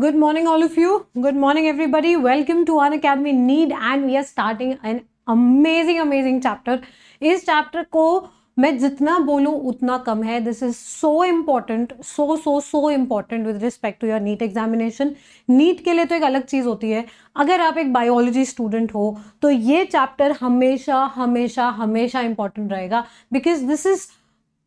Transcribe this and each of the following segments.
Good morning, all of you. Good morning, everybody. Welcome to our Academy Need, and we are starting an amazing, amazing chapter. इस chapter को मैं जितना बोलूँ उतना कम है this is so important so so so important with respect to your NEET examination NEET के लिए तो एक अलग चीज़ होती है अगर आप एक बायोलॉजी स्टूडेंट हो तो ये चैप्टर हमेशा हमेशा हमेशा इम्पॉर्टेंट रहेगा because this is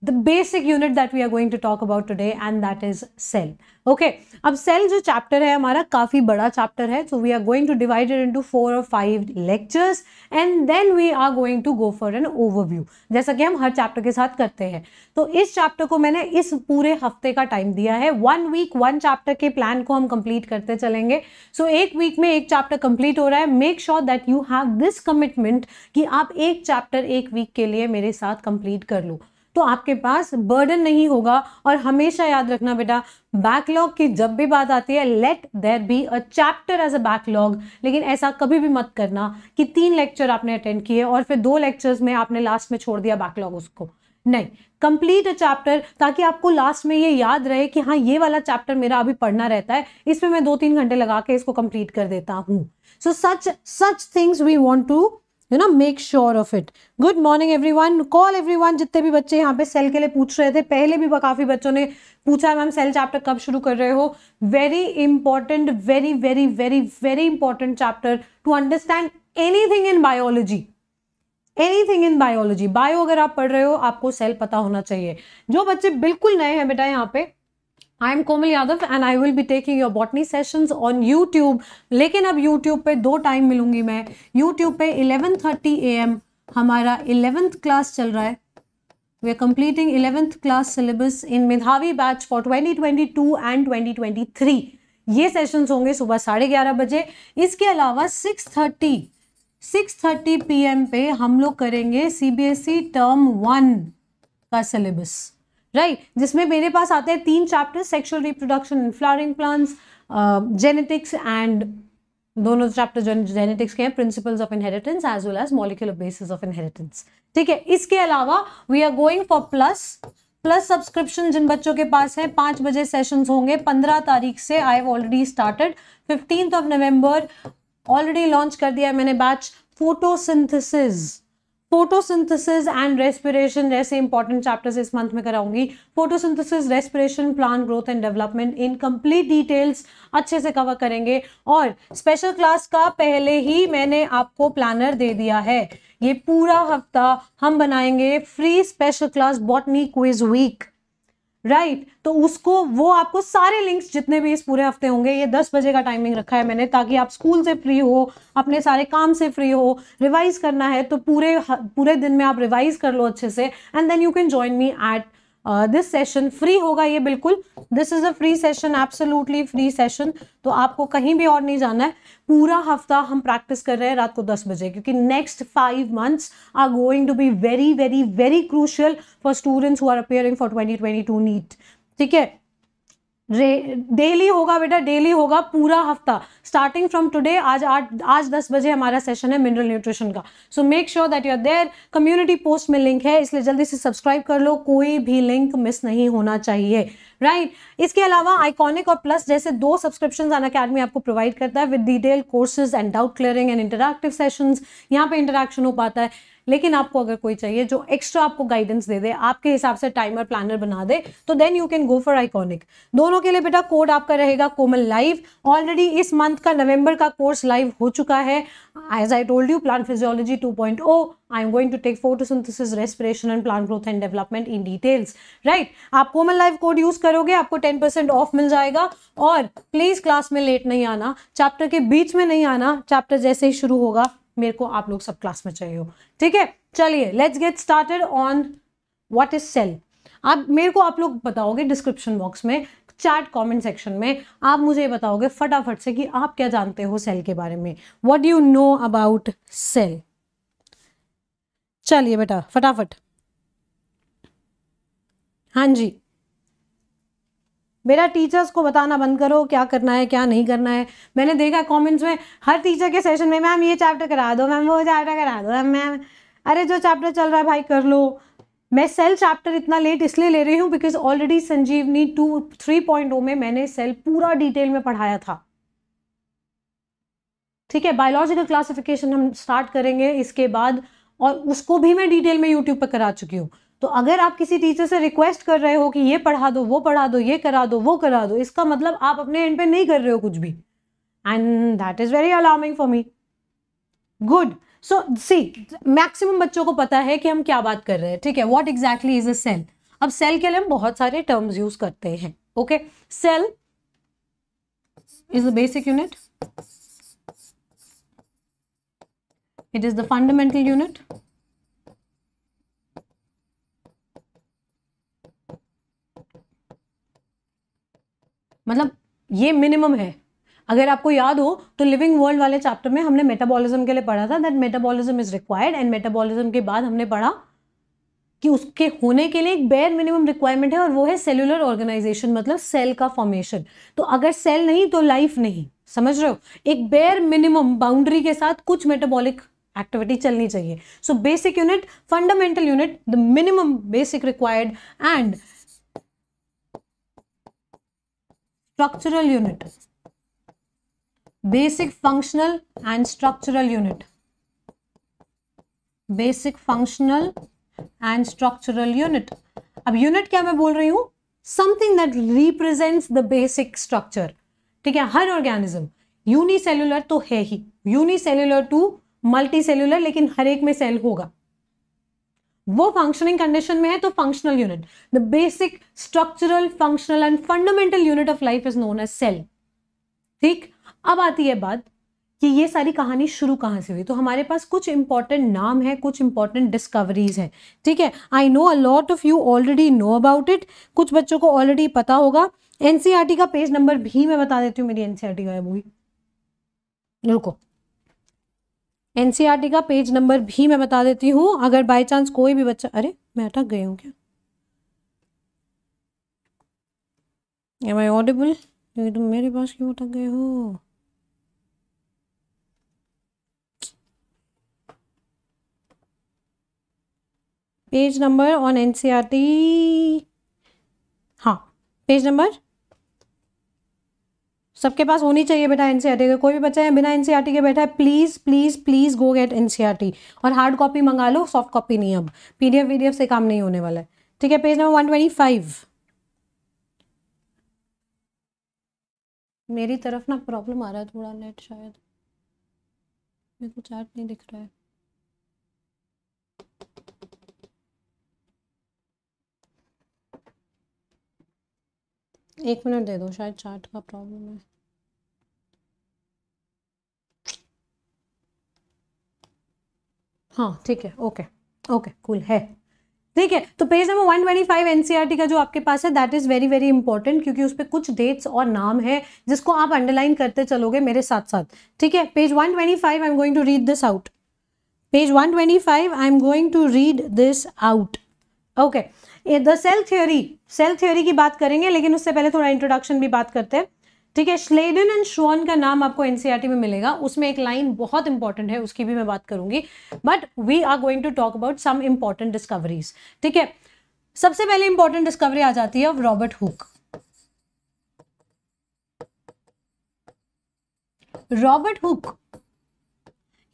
the basic unit that we are going to talk about today and that is cell okay अब सेल जो चैप्टर है हमारा काफ़ी बड़ा चैप्टर है so we are going to divide it into four और five lectures and then we are going to go for an overview जैसा कि हम हर चैप्टर के साथ करते हैं तो इस चैप्टर को मैंने इस पूरे हफ्ते का टाइम दिया है वन वीक वन चैप्टर के प्लान को हम कंप्लीट करते चलेंगे सो so, एक वीक में एक चैप्टर कंप्लीट हो रहा है make sure that you have this commitment कि आप एक चैप्टर एक वीक के लिए मेरे साथ कंप्लीट कर लो तो आपके पास बर्डन नहीं होगा और हमेशा याद रखना बेटा बैकलॉग की जब भी बात आती है let there be a chapter as a backlog लेकिन ऐसा कभी भी मत करना कि तीन लेक्चर आपने अटेंड किए और फिर दो लेक्चर्स में आपने लास्ट में छोड़ दिया बैकलॉग उसको नहीं कंप्लीट अ चैप्टर ताकि आपको लास्ट में ये याद रहे कि हाँ ये वाला चैप्टर मेरा अभी पढ़ना रहता है इसमें मैं दो तीन घंटे लगा के इसको कंप्लीट कर देता हूँ so such such things we want to you know make sure of it good morning everyone call everyone जितने भी बच्चे यहाँ पे सेल के लिए पूछ रहे थे पहले भी काफ़ी बच्चों ने पूछा मैम सेल चैप्टर कब शुरू कर रहे हो very important very very very very important chapter to understand anything in biology anything in biology bio अगर आप पढ़ रहे हो आपको सेल पता होना चाहिए जो बच्चे बिल्कुल नए हैं बेटा यहाँ पे I am Komal Yadav and I will be taking your botany sessions on YouTube लेकिन अब यूट्यूब पे दो टाइम मिलूंगी मैं यूट्यूब पे 11:30 थर्टी ए एम हमारा इलेवेंथ क्लास चल रहा है we are completing eleventh class syllabus in Medhavi batch for 2022 and twenty twenty three ये सेशंस होंगे सुबह साढ़े ग्यारह बजे इसके अलावा six thirty six thirty P M पे हम लोग करेंगे C B S E term one का सिलेबस राइट right? जिसमें मेरे पास आते हैं तीन chapter sexual reproduction in flowering plants genetics and दोनों चैप्टर जो जेनेटिक्स के हैं principles of inheritance as well as molecular basis of inheritance ठीक है इसके अलावा we are going for plus plus subscription जिन बच्चों के पास है पांच बजे सेशंस होंगे पंद्रह तारीख से I have already started fifteenth of November already launch कर दिया है मैंने batch photosynthesis photosynthesis and respiration जैसे इंपॉर्टेंट चैप्टर्स इस मंथ में कराऊंगी photosynthesis respiration plant growth and development in complete details अच्छे से कवर करेंगे और स्पेशल क्लास का पहले ही मैंने आपको प्लानर दे दिया है ये पूरा हफ्ता हम बनाएंगे free special class botany quiz week right right. तो उसको वो आपको सारे लिंक्स जितने भी इस पूरे हफ्ते होंगे ये दस बजे का टाइमिंग रखा है मैंने ताकि आप स्कूल से फ्री हो अपने सारे काम से फ्री हो रिवाइज करना है तो पूरे पूरे दिन में आप रिवाइज कर लो अच्छे से and then you can join me at this session free होगा ये बिल्कुल this is a free session absolutely free session तो आपको कहीं भी और नहीं जाना है पूरा हफ्ता हम प्रैक्टिस कर रहे हैं रात को दस बजे क्योंकि next five months are going to be very very very crucial for students who are appearing for twenty twenty two NEET ठीक है डेली होगा बेटा डेली होगा पूरा हफ्ता स्टार्टिंग फ्रॉम टुडे आज आठ आज दस बजे हमारा सेशन है मिनरल न्यूट्रिशन का so make sure that you are there community post में लिंक है इसलिए जल्दी से सब्सक्राइब कर लो कोई भी लिंक मिस नहीं होना चाहिए राइट right? इसके अलावा आइकॉनिक और प्लस जैसे दो सब्सक्रिप्शन अन अकेडमी आपको प्रोवाइड करता है with detail courses and doubt clearing and interactive session यहाँ पे इंटरेक्शन हो पाता है लेकिन आपको अगर कोई चाहिए जो एक्स्ट्रा आपको गाइडेंस दे दे आपके हिसाब से टाइमर प्लानर बना दे तो then you can go for iconic दोनों के लिए बेटा कोड आपका रहेगा कोमल लाइव ऑलरेडी इस मंथ का नवंबर का कोर्स लाइव हो चुका है as I told you plan physiology 2.0 I am going to take photosynthesis respiration and plant growth and development in details right आप कोमल लाइव कोड यूज करोगे आपको टेन परसेंट ऑफ मिल जाएगा और प्लीज क्लास में late नहीं आना चैप्टर के बीच में नहीं आना चैप्टर जैसे ही शुरू होगा मेरे को आप लोग सब क्लास में चाहिए हो ठीक है चलिए let's get started on what is cell आप मेरे को आप लोग बताओगे डिस्क्रिप्शन बॉक्स में चैट कमेंट सेक्शन में आप मुझे बताओगे फटाफट से कि आप क्या जानते हो सेल के बारे में what do you know about cell चलिए बेटा फटाफट हाँ जी मेरा टीचर्स को बताना बंद करो क्या करना है क्या नहीं करना है मैंने देखा कमेंट्स में हर टीचर के सेशन में मैम ये चैप्टर करा दो मैम वो चैप्टर करा दो मैम अरे जो चैप्टर चल रहा है भाई कर लो मैं सेल चैप्टर इतना लेट इसलिए ले रही हूँ because already Sanjeevani two three point O में मैंने सेल पूरा डिटेल में पढ़ाया था ठीक है बायोलॉजिकल क्लासिफिकेशन हम स्टार्ट करेंगे इसके बाद और उसको भी मैं डिटेल में यूट्यूब पर करा चुकी हूँ तो अगर आप किसी टीचर से रिक्वेस्ट कर रहे हो कि ये पढ़ा दो वो पढ़ा दो ये करा दो वो करा दो इसका मतलब आप अपने एंड पे नहीं कर रहे हो कुछ भी and that is very alarming for me good so see maximum बच्चों को पता है कि हम क्या बात कर रहे हैं ठीक है what exactly is a cell अब सेल के लिए हम बहुत सारे टर्म्स यूज करते हैं okay cell is a basic unit it is the fundamental unit मतलब ये मिनिमम है अगर आपको याद हो तो लिविंग वर्ल्ड वाले चैप्टर में हमने मेटाबॉलिज्म के लिए पढ़ा था that metabolism is required and metabolism के बाद हमने पढ़ा कि उसके होने के लिए एक बेयर मिनिमम रिक्वायरमेंट है और वो है सेलुलर ऑर्गेनाइजेशन मतलब सेल का फॉर्मेशन तो अगर सेल नहीं तो लाइफ नहीं समझ रहे हो एक बेयर मिनिमम बाउंड्री के साथ कुछ मेटाबॉलिक एक्टिविटी चलनी चाहिए so basic unit fundamental unit the minimum basic required and structural unit basic functional and structural unit basic functional and structural unit अब यूनिट क्या मैं बोल रही हूं something that represents the basic structure ठीक है हर ऑर्गेनिज्म यूनिसेल्युलर तो है ही यूनिसेल्युलर टू मल्टी मल्टीसेल्युलर लेकिन हर एक में सेल होगा वो फंक्शनिंग कंडीशन में है तो functional unit the basic structural functional and fundamental unit of life is known as cell ठीक अब आती है बात कि ये सारी कहानी शुरू कहाँ से हुई तो हमारे पास कुछ इंपॉर्टेंट नाम है कुछ इंपॉर्टेंट डिस्कवरीज हैं ठीक है I know a lot of you already know about it कुछ बच्चों को ऑलरेडी पता होगा एनसीईआरटी e का पेज नंबर भी मैं बता देती हूँ मेरी एनसीईआरटी का हुई रुको एन e का पेज नंबर भी मैं बता देती हूँ अगर बाई चांस कोई भी बच्चा अरे मैं अटक गई हूँ क्या एम आई ऑडिबल क्योंकि तुम मेरे पास क्यों अटक गए हो page number on N C R T हाँ पेज नंबर सबके पास होनी चाहिए बेटा एन सी e कोई भी बच्चा है बिना एनसीईआरटी e के बैठा है please please please go get NCERT और हार्ड कॉपी मंगा लो सॉफ्ट कॉपी नहीं अब पीडीएफ वीडीएफ से काम नहीं होने वाला है ठीक है page number one twenty five मेरी तरफ ना प्रॉब्लम आ रहा है थोड़ा नेट शायद मेरे को चार्ट नहीं दिख रहा है एक मिनट दे दो शायद चार्ट का प्रॉब्लम है हाँ ठीक है ओके ओके कूल है ठीक है तो page number one twenty five NCERT का जो आपके पास है that is very very important क्योंकि उस पर कुछ डेट्स और नाम है जिसको आप अंडरलाइन करते चलोगे मेरे साथ साथ ठीक है page one twenty five I am going to read this out page one twenty five I am going to read this out okay the cell theory cell theory की बात करेंगे लेकिन उससे पहले थोड़ा इंट्रोडक्शन भी बात करते हैं ठीक है श्लेडन एंड श्वॉन का नाम आपको एनसीईआरटी e में मिलेगा उसमें एक लाइन बहुत इंपॉर्टेंट है उसकी भी मैं बात करूंगी but we are going to talk about some important discoveries ठीक है सबसे पहले इंपॉर्टेंट डिस्कवरी आ जाती है Robert Hooke Robert Hooke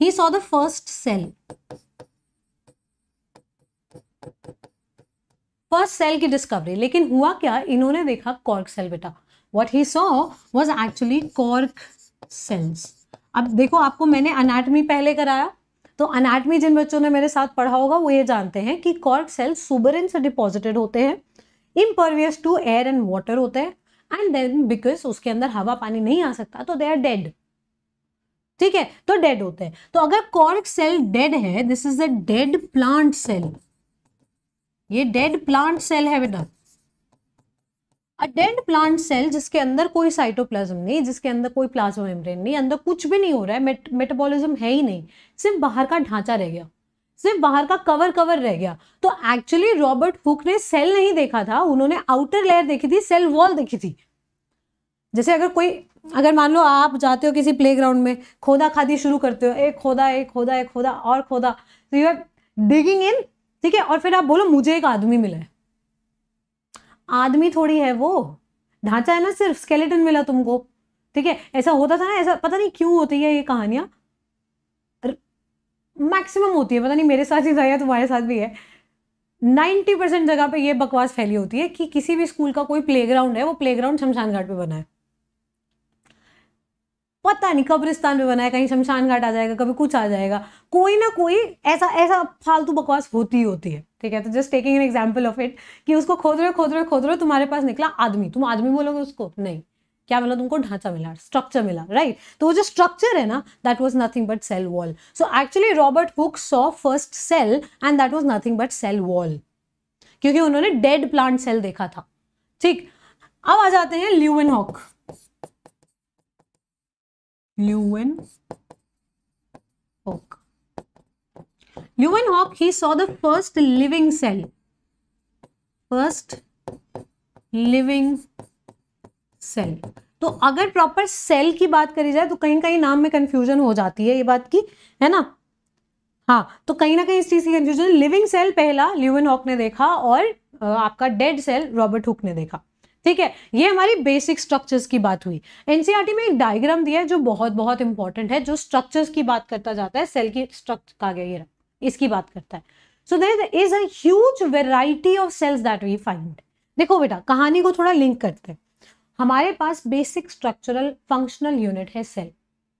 he saw the first cell first cell की डिस्कवरी लेकिन हुआ क्या इन्होंने देखा कॉर्क सेल बेटा what he saw was actually cork cells अब देखो आपको मैंने अनाटमी पहले कराया तो अनाटमी जिन बच्चों ने मेरे साथ पढ़ा होगा वो ये जानते हैं कि कॉर्क सेल्स सुबरिन से डिपॉजिटेड होते हैं impervious to air and water होते हैं एंड देन बिकॉज उसके अंदर हवा पानी नहीं आ सकता तो दे आर डेड ठीक है तो डेड होते हैं तो अगर कॉर्क सेल डेड है this is a dead plant cell ये डेड प्लांट सेल है बेटा अ डेड प्लांट सेल जिसके अंदर कोई साइटोप्लाज्म नहीं जिसके अंदर कोई प्लाज्मा मेम्ब्रेन नहीं अंदर कुछ भी नहीं हो रहा है मेट, मेटाबॉलिज्म है ही नहीं सिर्फ बाहर का ढांचा रह गया सिर्फ बाहर का कवर कवर रह गया तो एक्चुअली रॉबर्ट हुक ने सेल नहीं देखा था उन्होंने आउटर लेयर देखी थी सेल वॉल देखी थी जैसे अगर कोई अगर मान लो आप जाते हो किसी प्लेग्राउंड में खोदा खादी शुरू करते हो एक खोदा एक खोदा एक खोदा और खोदा तो यू आर डिगिंग इन ठीक है और फिर आप बोलो मुझे एक आदमी मिला है आदमी थोड़ी है वो ढांचा है ना सिर्फ स्केलेटन मिला तुमको ठीक है ऐसा होता था ना ऐसा पता नहीं क्यों होती है ये कहानियां मैक्सिमम होती है पता नहीं मेरे साथ ही था तुम्हारे साथ भी है नाइन्टी परसेंट जगह पे ये बकवास फैली होती है कि किसी भी स्कूल का कोई प्लेग्राउंड है वो प्लेग्राउंड शमशान घाट पे बना है पता नहीं कब्रिस्तान में बनाया कहीं शमशान घाट आ जाएगा कभी कुछ आ जाएगा कोई ना कोई ऐसा ऐसा फालतू बकवास होती ही होती है ठीक है तो just taking an example of it कि उसको खोद रहे खोद रहे खोद रहे तुम्हारे पास निकला आदमी तुम आदमी बोलोगे उसको नहीं क्या मिला तुमको ढांचा मिला स्ट्रक्चर मिला राइट right? तो वो जो स्ट्रक्चर है ना that was nothing but cell wall so actually Robert Hooke saw first cell and that was nothing but cell wall क्योंकि उन्होंने डेड प्लांट सेल देखा था ठीक अब आ जाते हैं Leeuwenhoek Lewin Hawk. Lewin Hawk, he saw the first living cell. First living cell. तो अगर प्रॉपर सेल की बात करी जाए तो कहीं कहीं नाम में कंफ्यूजन हो जाती है ये बात की है ना हाँ तो कहीं ना कहीं इस चीज़ की कंफ्यूजन लिविंग सेल पहला ल्यूविन हॉक ने देखा और आपका डेड सेल रॉबर्ट हुक ने देखा ठीक है ये हमारी बेसिक स्ट्रक्चर्स की बात हुई एनसीईआरटी e में एक डायग्राम दिया है जो बहुत बहुत इंपॉर्टेंट है जो स्ट्रक्चर्स की बात करता जाता है सेल की स्ट्रक्चर का गया ये इसकी बात करता है so there is a variety of cells that we find देखो बेटा कहानी को थोड़ा लिंक करते हैं हमारे पास बेसिक स्ट्रक्चरल फंक्शनल यूनिट है सेल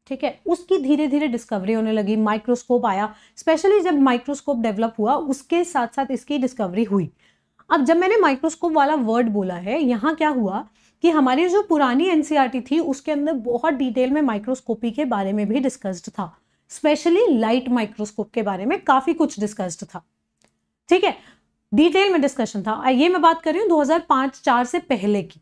ठीक है उसकी धीरे धीरे डिस्कवरी होने लगी माइक्रोस्कोप आया स्पेशली जब माइक्रोस्कोप डेवलप हुआ उसके साथ साथ इसकी डिस्कवरी हुई अब जब मैंने माइक्रोस्कोप वाला वर्ड बोला है यहाँ क्या हुआ कि हमारी जो पुरानी एनसीईआरटी e थी उसके अंदर बहुत डिटेल में माइक्रोस्कोपी के बारे में भी डिस्कस्ड था स्पेशली लाइट माइक्रोस्कोप के बारे में काफ़ी कुछ डिस्कस्ड था ठीक है डिटेल में डिस्कशन था ये मैं बात कर रही हूँ 2005 हजार से पहले की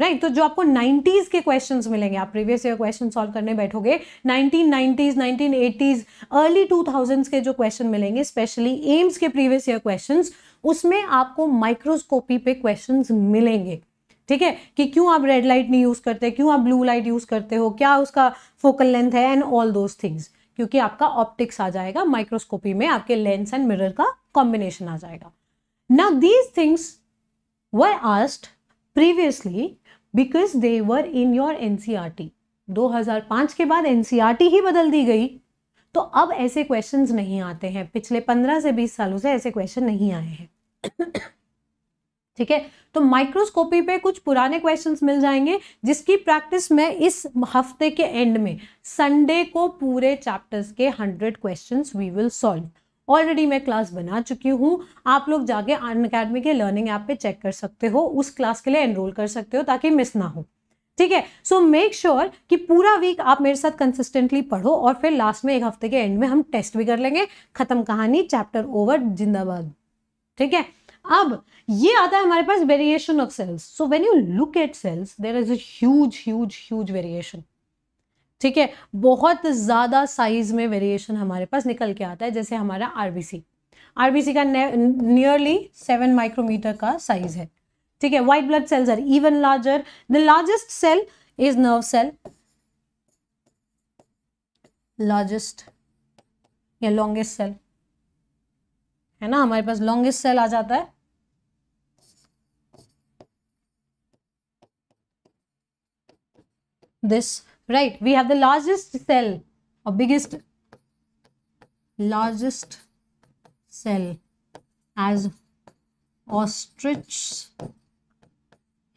राइट right? तो जो आपको 90s के क्वेश्चंस मिलेंगे आप प्रीवियस ईयर क्वेश्चन सॉल्व करने बैठोगे 1990s, 1980s, अर्ली 2000s के जो क्वेश्चन मिलेंगे स्पेशली एम्स के प्रीवियस ईयर क्वेश्चंस उसमें आपको माइक्रोस्कोपी पे क्वेश्चंस मिलेंगे ठीक है कि क्यों आप रेड लाइट नहीं यूज़ करते क्यों आप ब्लू लाइट यूज़ करते हो क्या उसका फोकल लेंथ है एंड ऑल दोज थिंग्स क्योंकि आपका ऑप्टिक्स आ जाएगा माइक्रोस्कोपी में आपके लेंस एंड मिरर का कॉम्बिनेशन आ जाएगा now these things were asked previously because they were in your NCERT 2005 के बाद एनसीआरटी e ही बदल दी गई तो अब ऐसे क्वेश्चन नहीं आते हैं पिछले पंद्रह से बीस सालों से ऐसे क्वेश्चन नहीं आए हैं ठीक है तो माइक्रोस्कोपी पे कुछ पुराने क्वेश्चंस मिल जाएंगे जिसकी प्रैक्टिस मैं इस हफ्ते के एंड में संडे को पूरे चैप्टर्स के hundred questions we will solve already मैं क्लास बना चुकी हूँ आप लोग जाके अन अकेडमी के लर्निंग ऐप पे चेक कर सकते हो उस क्लास के लिए एनरोल कर सकते हो ताकि मिस ना हो ठीक है सो मेक श्योर कि पूरा वीक आप मेरे साथ कंसिस्टेंटली पढ़ो और फिर लास्ट में एक हफ्ते के एंड में हम टेस्ट भी कर लेंगे खत्म कहानी चैप्टर ओवर जिंदाबाद ठीक है अब ये आता है हमारे पास variation of cells so when you look at cells there is huge huge huge variation ठीक है बहुत ज़्यादा साइज में वेरिएशन हमारे पास निकल के आता है जैसे हमारा आरबीसी आरबीसी का नियरली सेवन माइक्रोमीटर का साइज है ठीक है white blood cells are even larger the largest cell is nerve cell largest या लॉन्गेस्ट सेल है ना हमारे पास लॉन्गेस्ट सेल आ जाता है this right we have the largest cell or biggest largest cell as ostrich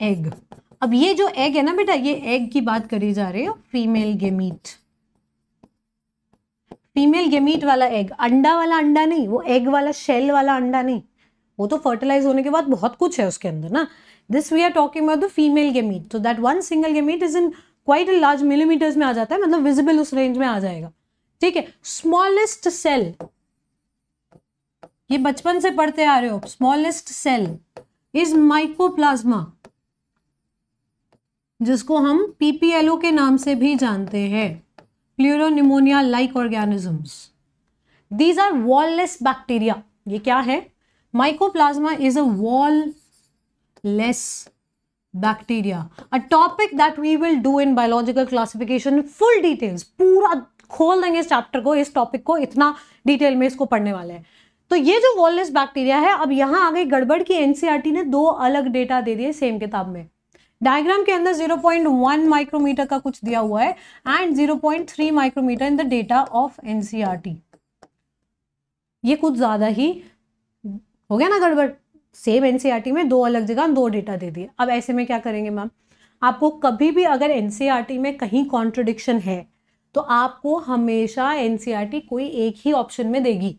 egg अब ये जो egg है ना बेटा ये एग की बात करी जा रही हो फीमेल गेमीट फीमेल गेमीट वाला एग अंडा वाला अंडा नहीं वो एग वाला शेल वाला अंडा नहीं वो तो फर्टिलाइज होने के बाद बहुत कुछ है उसके अंदर ना this we are talking about the female gamete तो that one single gamete is in quite a large millimetres में आ जाता है मतलब विजिबल उस रेंज में आ जाएगा ठीक है स्मॉलेस्ट सेल ये बचपन से पढ़ते आ रहे हो स्मॉलेस्ट सेल इज माइकोप्लाज्मा जिसको हम पीपीएलओ के नाम से भी जानते हैं pleuropneumonia like organisms these are wallless bacteria ये क्या है mycoplasma is a wall less bacteria a topic that we will do in biological classification full details पूरा खोल देंगे इस चैप्टर को इस टॉपिक को इतना डिटेल में इसको पढ़ने वाले हैं तो ये जो वॉललेस बैक्टीरिया है अब यहाँ आ गई गड़बड़ की एनसीईआरटी e ने दो अलग डेटा दे दिए सेम किताब में डायग्राम के अंदर 0.1 माइक्रोमीटर का कुछ दिया हुआ है and 0.3 micrometre in the data of NCERT ये कुछ ज्यादा ही हो गया ना गड़बड़ सेम एनसीईआरटी e में दो अलग जगह दो डेटा दे दिए अब ऐसे में क्या करेंगे मैम आपको कभी भी अगर एनसीईआरटी e में कहीं कॉन्ट्रोडिक्शन है तो आपको हमेशा एनसीईआरटी e कोई एक ही ऑप्शन में देगी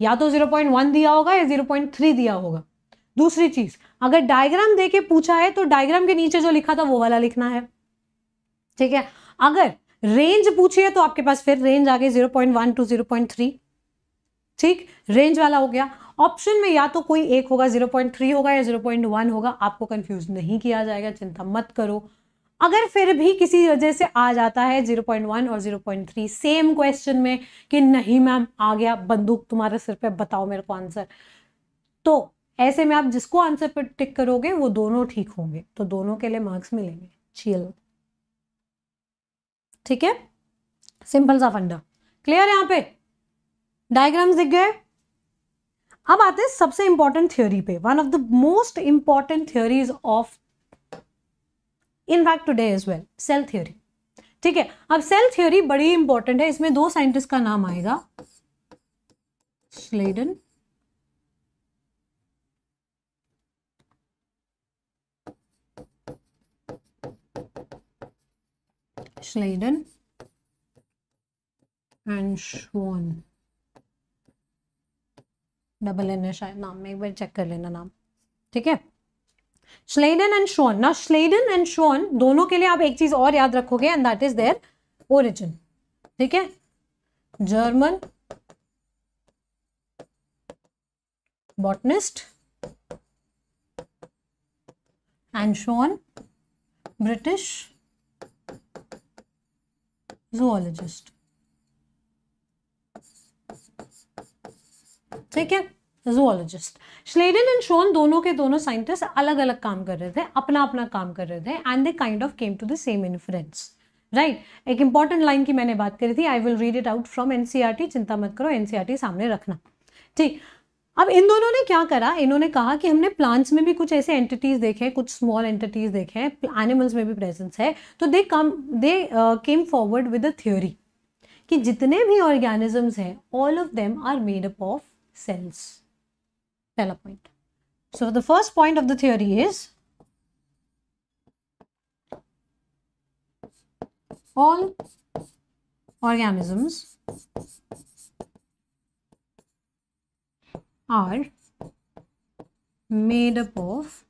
या तो 0.1 दिया होगा या 0.3 दिया होगा दूसरी चीज अगर डायग्राम दे के पूछा है तो डायग्राम के नीचे जो लिखा था वो वाला लिखना है ठीक है अगर रेंज पूछी है तो आपके पास फिर रेंज आ गई zero point one two zero point three ठीक रेंज वाला हो गया ऑप्शन में या तो कोई एक होगा जीरो पॉइंट थ्री होगा या जीरो पॉइंट वन होगा आपको कंफ्यूज नहीं किया जाएगा चिंता मत करो अगर फिर भी किसी वजह से आ जाता है 0.1 और 0.3 सेम क्वेश्चन में कि नहीं मैम आ गया बंदूक तुम्हारे सिर पे बताओ मेरे को आंसर तो ऐसे में आप जिसको आंसर पर टिक करोगे वो दोनों ठीक होंगे तो दोनों के लिए मार्क्स मिलेंगे चियल ठीक है सिंपल सा फंडा क्लियर यहां पे डायग्राम दिख गए अब आते हैं सबसे इंपॉर्टेंट थ्योरी पे one of the most important theories of in fact today is well cell theory ठीक है अब सेल थ्योरी बड़ी इंपॉर्टेंट है इसमें दो साइंटिस्ट का नाम आएगा Schleiden Schleiden and Schwann double N है शायद नाम में एक बार चेक कर लेना नाम ठीक है श्लेडन एंड शोन ना श्लेडन एंड शोन दोनों के लिए आप एक चीज और याद रखोगे and that is their origin ठीक है German botanist and Schwann British zoologist ठीक है जुआलॉजिस्ट श्लेडन एंड शोन दोनों के दोनों साइंटिस्ट अलग अलग काम कर रहे थे अपना अपना काम कर रहे थे and they kind of came to the same influence right एक इंपॉर्टेंट लाइन की मैंने बात करी थी I will read it out from NCERT चिंता मत करो एनसीईआरटी e सामने रखना ठीक अब इन दोनों ने क्या करा इन्होंने कहा कि हमने प्लांट्स में भी कुछ ऐसे एंटिटीज़ देखे कुछ स्मॉल एंटिटीज़ देखे एनिमल्स में भी प्रेजेंस है तो they come they came forward with a theory कि जितने भी ऑर्गेनिजम्स हैं all of them are made up of cells पहला point so the first point of the theory is all organisms are made up of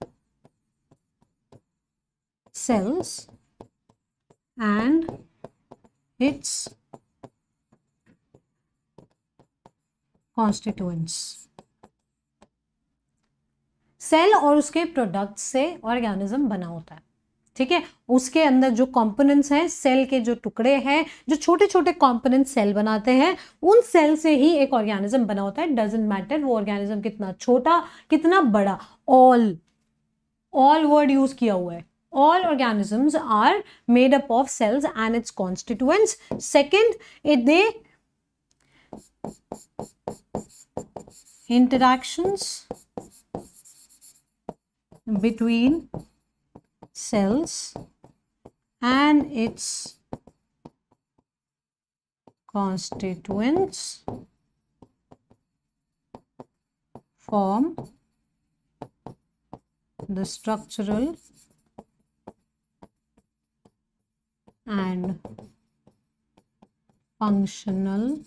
cells and its constituents. Cell और उसके product से organism बना होता है ठीक है उसके अंदर जो कंपोनेंट्स हैं सेल के जो टुकड़े हैं जो छोटे छोटे कंपोनेंट सेल बनाते हैं उन सेल से ही एक ऑर्गेनिज्म बना होता है डजेंट मैटर वो ऑर्गेनिज्म कितना छोटा कितना बड़ा ऑल ऑल वर्ड यूज किया हुआ है all organisms are made up of cells and its constituents second it they interactions between cells and its constituents form the structural and functional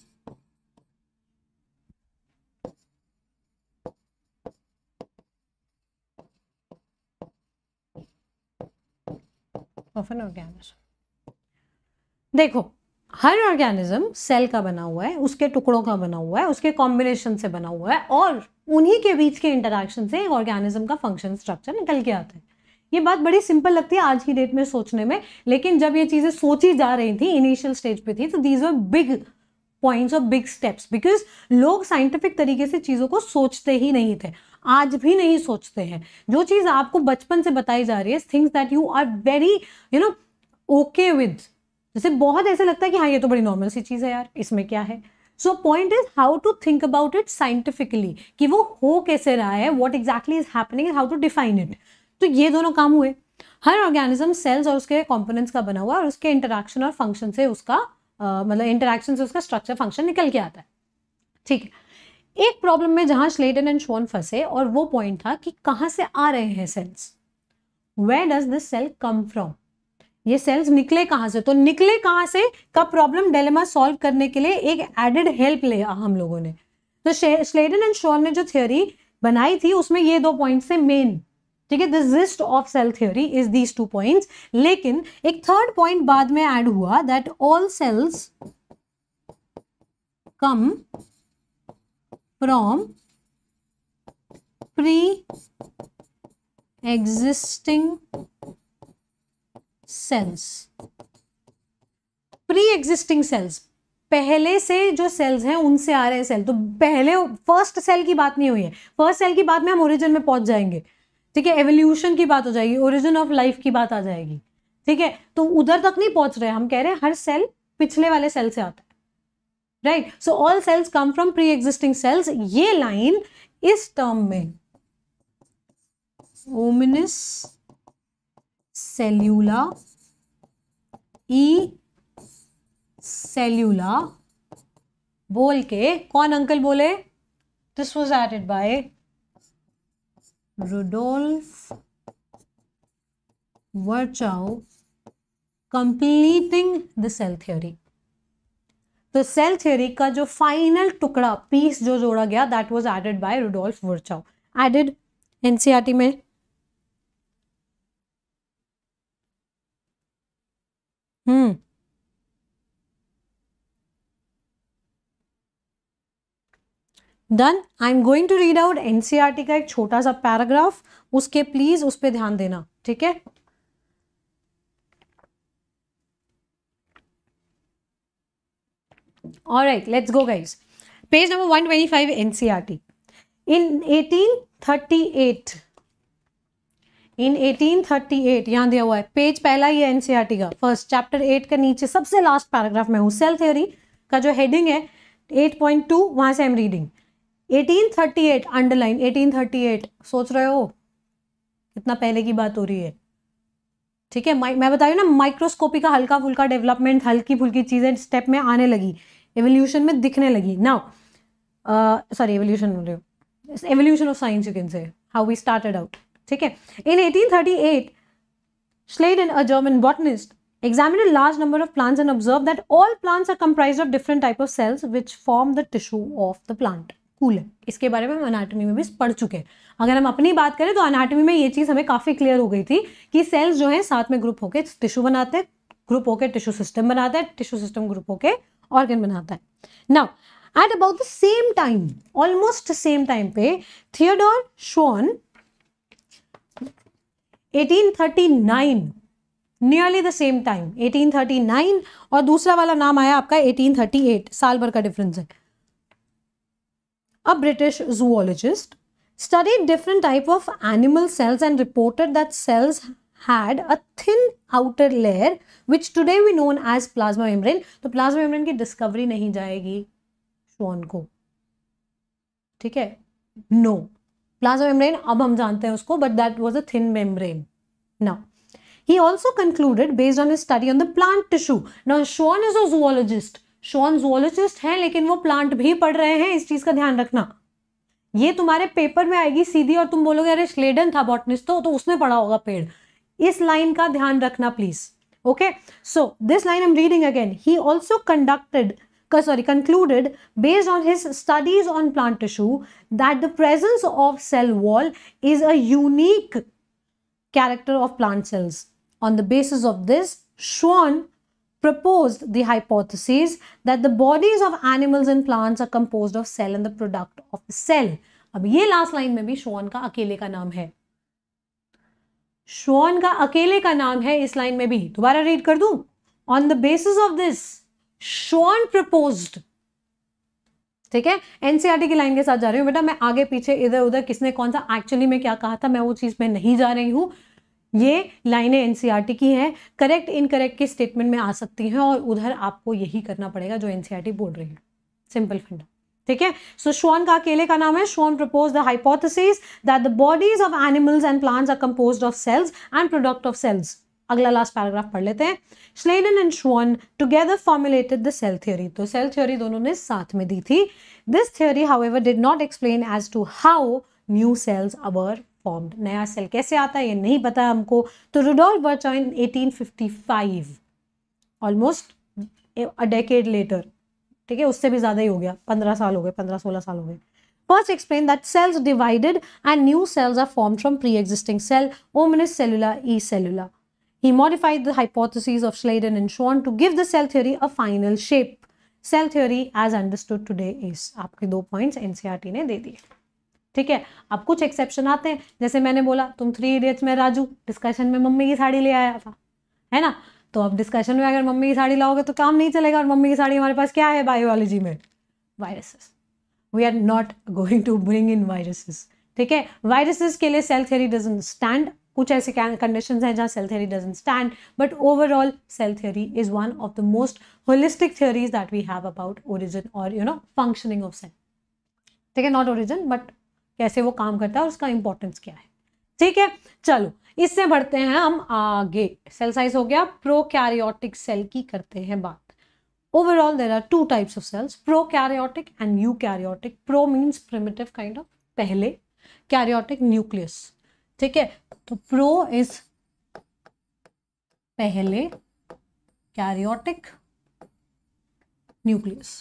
of an organism देखो हर organism cell का बना हुआ है उसके टुकड़ों का बना हुआ है उसके कॉम्बिनेशन से बना हुआ है और उन्हीं के बीच के इंटरेक्शन से एक ऑर्गेनिज्म का फंक्शन स्ट्रक्चर निकल के आता है ये बात बड़ी सिंपल लगती है आज की डेट में सोचने में लेकिन जब ये चीज़ें सोची जा रही थी इनिशियल स्टेज पे थी तो दीज आर बिग पॉइंट्स और बिग स्टेप्स बिकॉज लोग साइंटिफिक तरीके से चीज़ों को सोचते ही नहीं थे आज भी नहीं सोचते हैं जो चीज़ आपको बचपन से बताई जा रही है things that you are very you know okay with जैसे बहुत ऐसे लगता है कि हाँ ये तो बड़ी नॉर्मल सी चीज़ है यार इसमें क्या है so point is how to think about it scientifically कि वो हो कैसे रहा है what exactly is happening how to define it तो ये दोनों काम हुए हर ऑर्गेनिज्म सेल्स और उसके कॉम्पोनेंट्स का बना हुआ और उसके इंटरेक्शन और फंक्शन से उसका मतलब इंटरेक्शन से उसका स्ट्रक्चर फंक्शन निकल के आता है ठीक है एक प्रॉब्लम में जहां श्लेटन एंड शोन फंसे और वो पॉइंट था कि कहां से आ रहे हैं cells where does this cell come from ये सेल्स निकले कहां से तो निकले कहां से का प्रॉब्लम डेलेमा सॉल्व करने के लिए एक एडेड हेल्प लिया हम लोगों ने तो श्लेडन एंड शोन ने जो थ्योरी बनाई थी उसमें ये दो पॉइंट थे मेन ठीक है the gist of cell theory is these two point लेकिन एक थर्ड पॉइंट बाद में एड हुआ that all cells come from pre existing cells pre existing cells पहले से जो सेल्स हैं उनसे आ रहे हैं सेल तो पहले फर्स्ट सेल की बात नहीं हुई है फर्स्ट सेल की बात में हम ओरिजिन में पहुंच जाएंगे ठीक है एवोल्यूशन की बात हो जाएगी ओरिजिन ऑफ लाइफ की बात आ जाएगी ठीक है तो उधर तक नहीं पहुंच रहे हम कह रहे हैं हर सेल पिछले वाले सेल से आता है right so all cells come from pre existing cells ये लाइन इस टर्म में ओमिनिस सेल्यूला ई सेल्यूला बोल के कौन अंकल बोले this was added by Rudolf Virchow completing the cell theory. The cell theory का जो फाइनल टुकड़ा पीस जो जोड़ा गया that was added by Rudolf Virchow added NCERT में hmm done I am going to read out NCERT का एक छोटा सा पैराग्राफ उसके प्लीज उस पर ध्यान देना ठीक है All right, let's go guys. Page number 125 NCRT. E in 1838, इन 1838 यहाँ दिया हुआ है पेज पहला ही है एनसीईआरटी का फर्स्ट चैप्टर एट के नीचे सबसे लास्ट पैराग्राफ में हूँ सेल थ्योरी का जो हेडिंग है 8.2 पॉइंट टू वहाँ से एम रीडिंग 1838 अंडरलाइन 1838 सोच रहे हो कितना पहले की बात हो रही है ठीक है मैं बता रही हूँ ना माइक्रोस्कोपी का हल्का फुल्का डेवलपमेंट हल्की फुल्की चीज़ें स्टेप में आने लगी एवोल्यूशन में दिखने लगी नाउ सॉरी एवोल्यूशन बोल रहे हो evolution of science you can say how we started out ठीक है in 1838 Schleiden, in a German botanist a large number of plants and observe that all plants are comprise of different type of cells which form the tissue of the plant cool है इसके बारे में हम anatomy में भी पढ़ चुके हैं अगर हम अपनी बात करें तो अनाटमी में ये चीज़ हमें काफ़ी क्लियर हो गई थी कि सेल्स जो हैं साथ में ग्रुप होकर टिशू बनाते हैं ग्रुप होकर टिशू सिस्टम बनाता है टिश्यू सिस्टम ग्रुप होकर ऑर्गन बनाता है now at about the same time almost same time पे Theodore Schwann 1839 nearly the same time 1839 और दूसरा वाला नाम आया आपका 1838 साल भर का डिफरेंस है a British zoologist study different type of animal cells and reported that cells had a thin outer layer which today we known as plasma membrane तो plasma membrane की discovery नहीं जाएगी श्वान को ठीक है no plasma membrane अब हम जानते हैं उसको but that was a thin membrane now he also concluded based on his study on the plant tissue now schwann is a zoologist schwann zoologist हैं लेकिन वो plant भी पढ़ रहे हैं इस चीज का ध्यान रखना ये तुम्हारे पेपर में आएगी सीधी और तुम बोलोगे अरे स्लेडन था बॉटनिस्ट तो, तो उसने पढ़ा होगा पेड़ इस लाइन का ध्यान रखना please okay so this line I am reading again he also conducted sorry concluded based on his studies on plant tissue that the presence of cell wall is a unique character of plant cells. On the basis of this, Schwann proposed the hypothesis that the bodies of animals and plants are composed of cell and the product of the cell. अब ये last line में भी shown का अकेले का नाम है श्वान का अकेले का नाम है इस लाइन में भी दोबारा रीड कर दू on the basis of this Schwann propose ठीक है एनसीआरटी e की लाइन के साथ जा रही हूं बेटा मैं आगे पीछे इधर उधर किसने कौन सा एक्चुअली में क्या कहा था मैं वो चीज़ में नहीं जा रही हूं ये लाइनें एनसीआरटी e की हैं करेक्ट इनकरेक्ट के स्टेटमेंट में आ सकती हैं और उधर आपको यही करना पड़ेगा जो एनसीआरटी e बोल रही है सिंपल फंडा ठीक है सो श्वान का अकेले का नाम है Schwann propose the hypothesis that the bodies of animals and plants are compose of cells and product of cells अगला लास्ट पैराग्राफ पढ़ लेते हैं Schleiden and Schwann together formulated the cell theory तो सेल थ्योरी दोनों ने साथ में दी थी this theory however did not explain as to how new cells are formed नया सेल कैसे आता है ये नहीं पता हमको तो Rudolf बर्चॉइन five almost a decade later ठीक है उससे भी ज़्यादा ही हो गया पंद्रह साल हो गए पंद्रह सोलह साल हो गए First explain that cells divided and new cells are formed from pre-existing cell, omnicellular, E cellular. He modified the hypotheses of Schleiden and Schwann to give the cell theory a final shape. Cell theory as understood today is. आपके दो points NCERT ने दे दिए ठीक है अब कुछ exception आते हैं जैसे मैंने बोला तुम थ्री इडियट्स में राजू डिस्कशन में मम्मी की साड़ी ले आया था है ना तो अब डिस्कशन में अगर मम्मी की साड़ी लाओगे तो काम नहीं चलेगा और मम्मी की साड़ी हमारे पास क्या है बायोलॉजी में viruses we are not going to bring in viruses ठीक है वायरसेस के लिए सेल थियरी डजेंट स्टैंड कुछ ऐसे कंडीशन हैं जहाँ cell theory doesn't stand but overall cell theory is one of the most holistic theories that we have about origin और you know functioning of cell ठीक है not origin but कैसे वो काम करता है और उसका इंपॉर्टेंस क्या है ठीक है चलो इससे बढ़ते हैं हम आगे सेल साइज हो गया प्रो कैरियोटिक सेल की करते हैं बात overall there are two types of cells prokaryotic and eukaryotic pro means primitive kind of पहले कैरियोटिक न्यूक्लियस ठीक है तो प्रो इज पहले कैरियोटिक न्यूक्लियस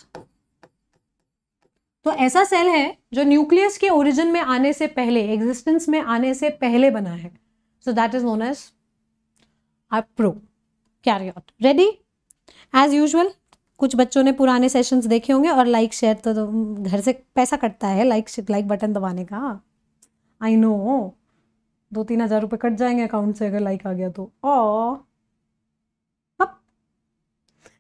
तो ऐसा सेल है जो न्यूक्लियस के ओरिजिन में आने से पहले एग्जिस्टेंस में आने से पहले बना है So that is known as our prokaryote. Ready? As usual, कुछ बच्चों ने पुराने सेशंस देखे होंगे और लाइक शेयर तो, तो घर से पैसा कटता है लाइक लाइक बटन दबाने का आई नो दो तीन हज़ार रुपये कट जाएंगे अकाउंट से अगर लाइक आ गया तो ओ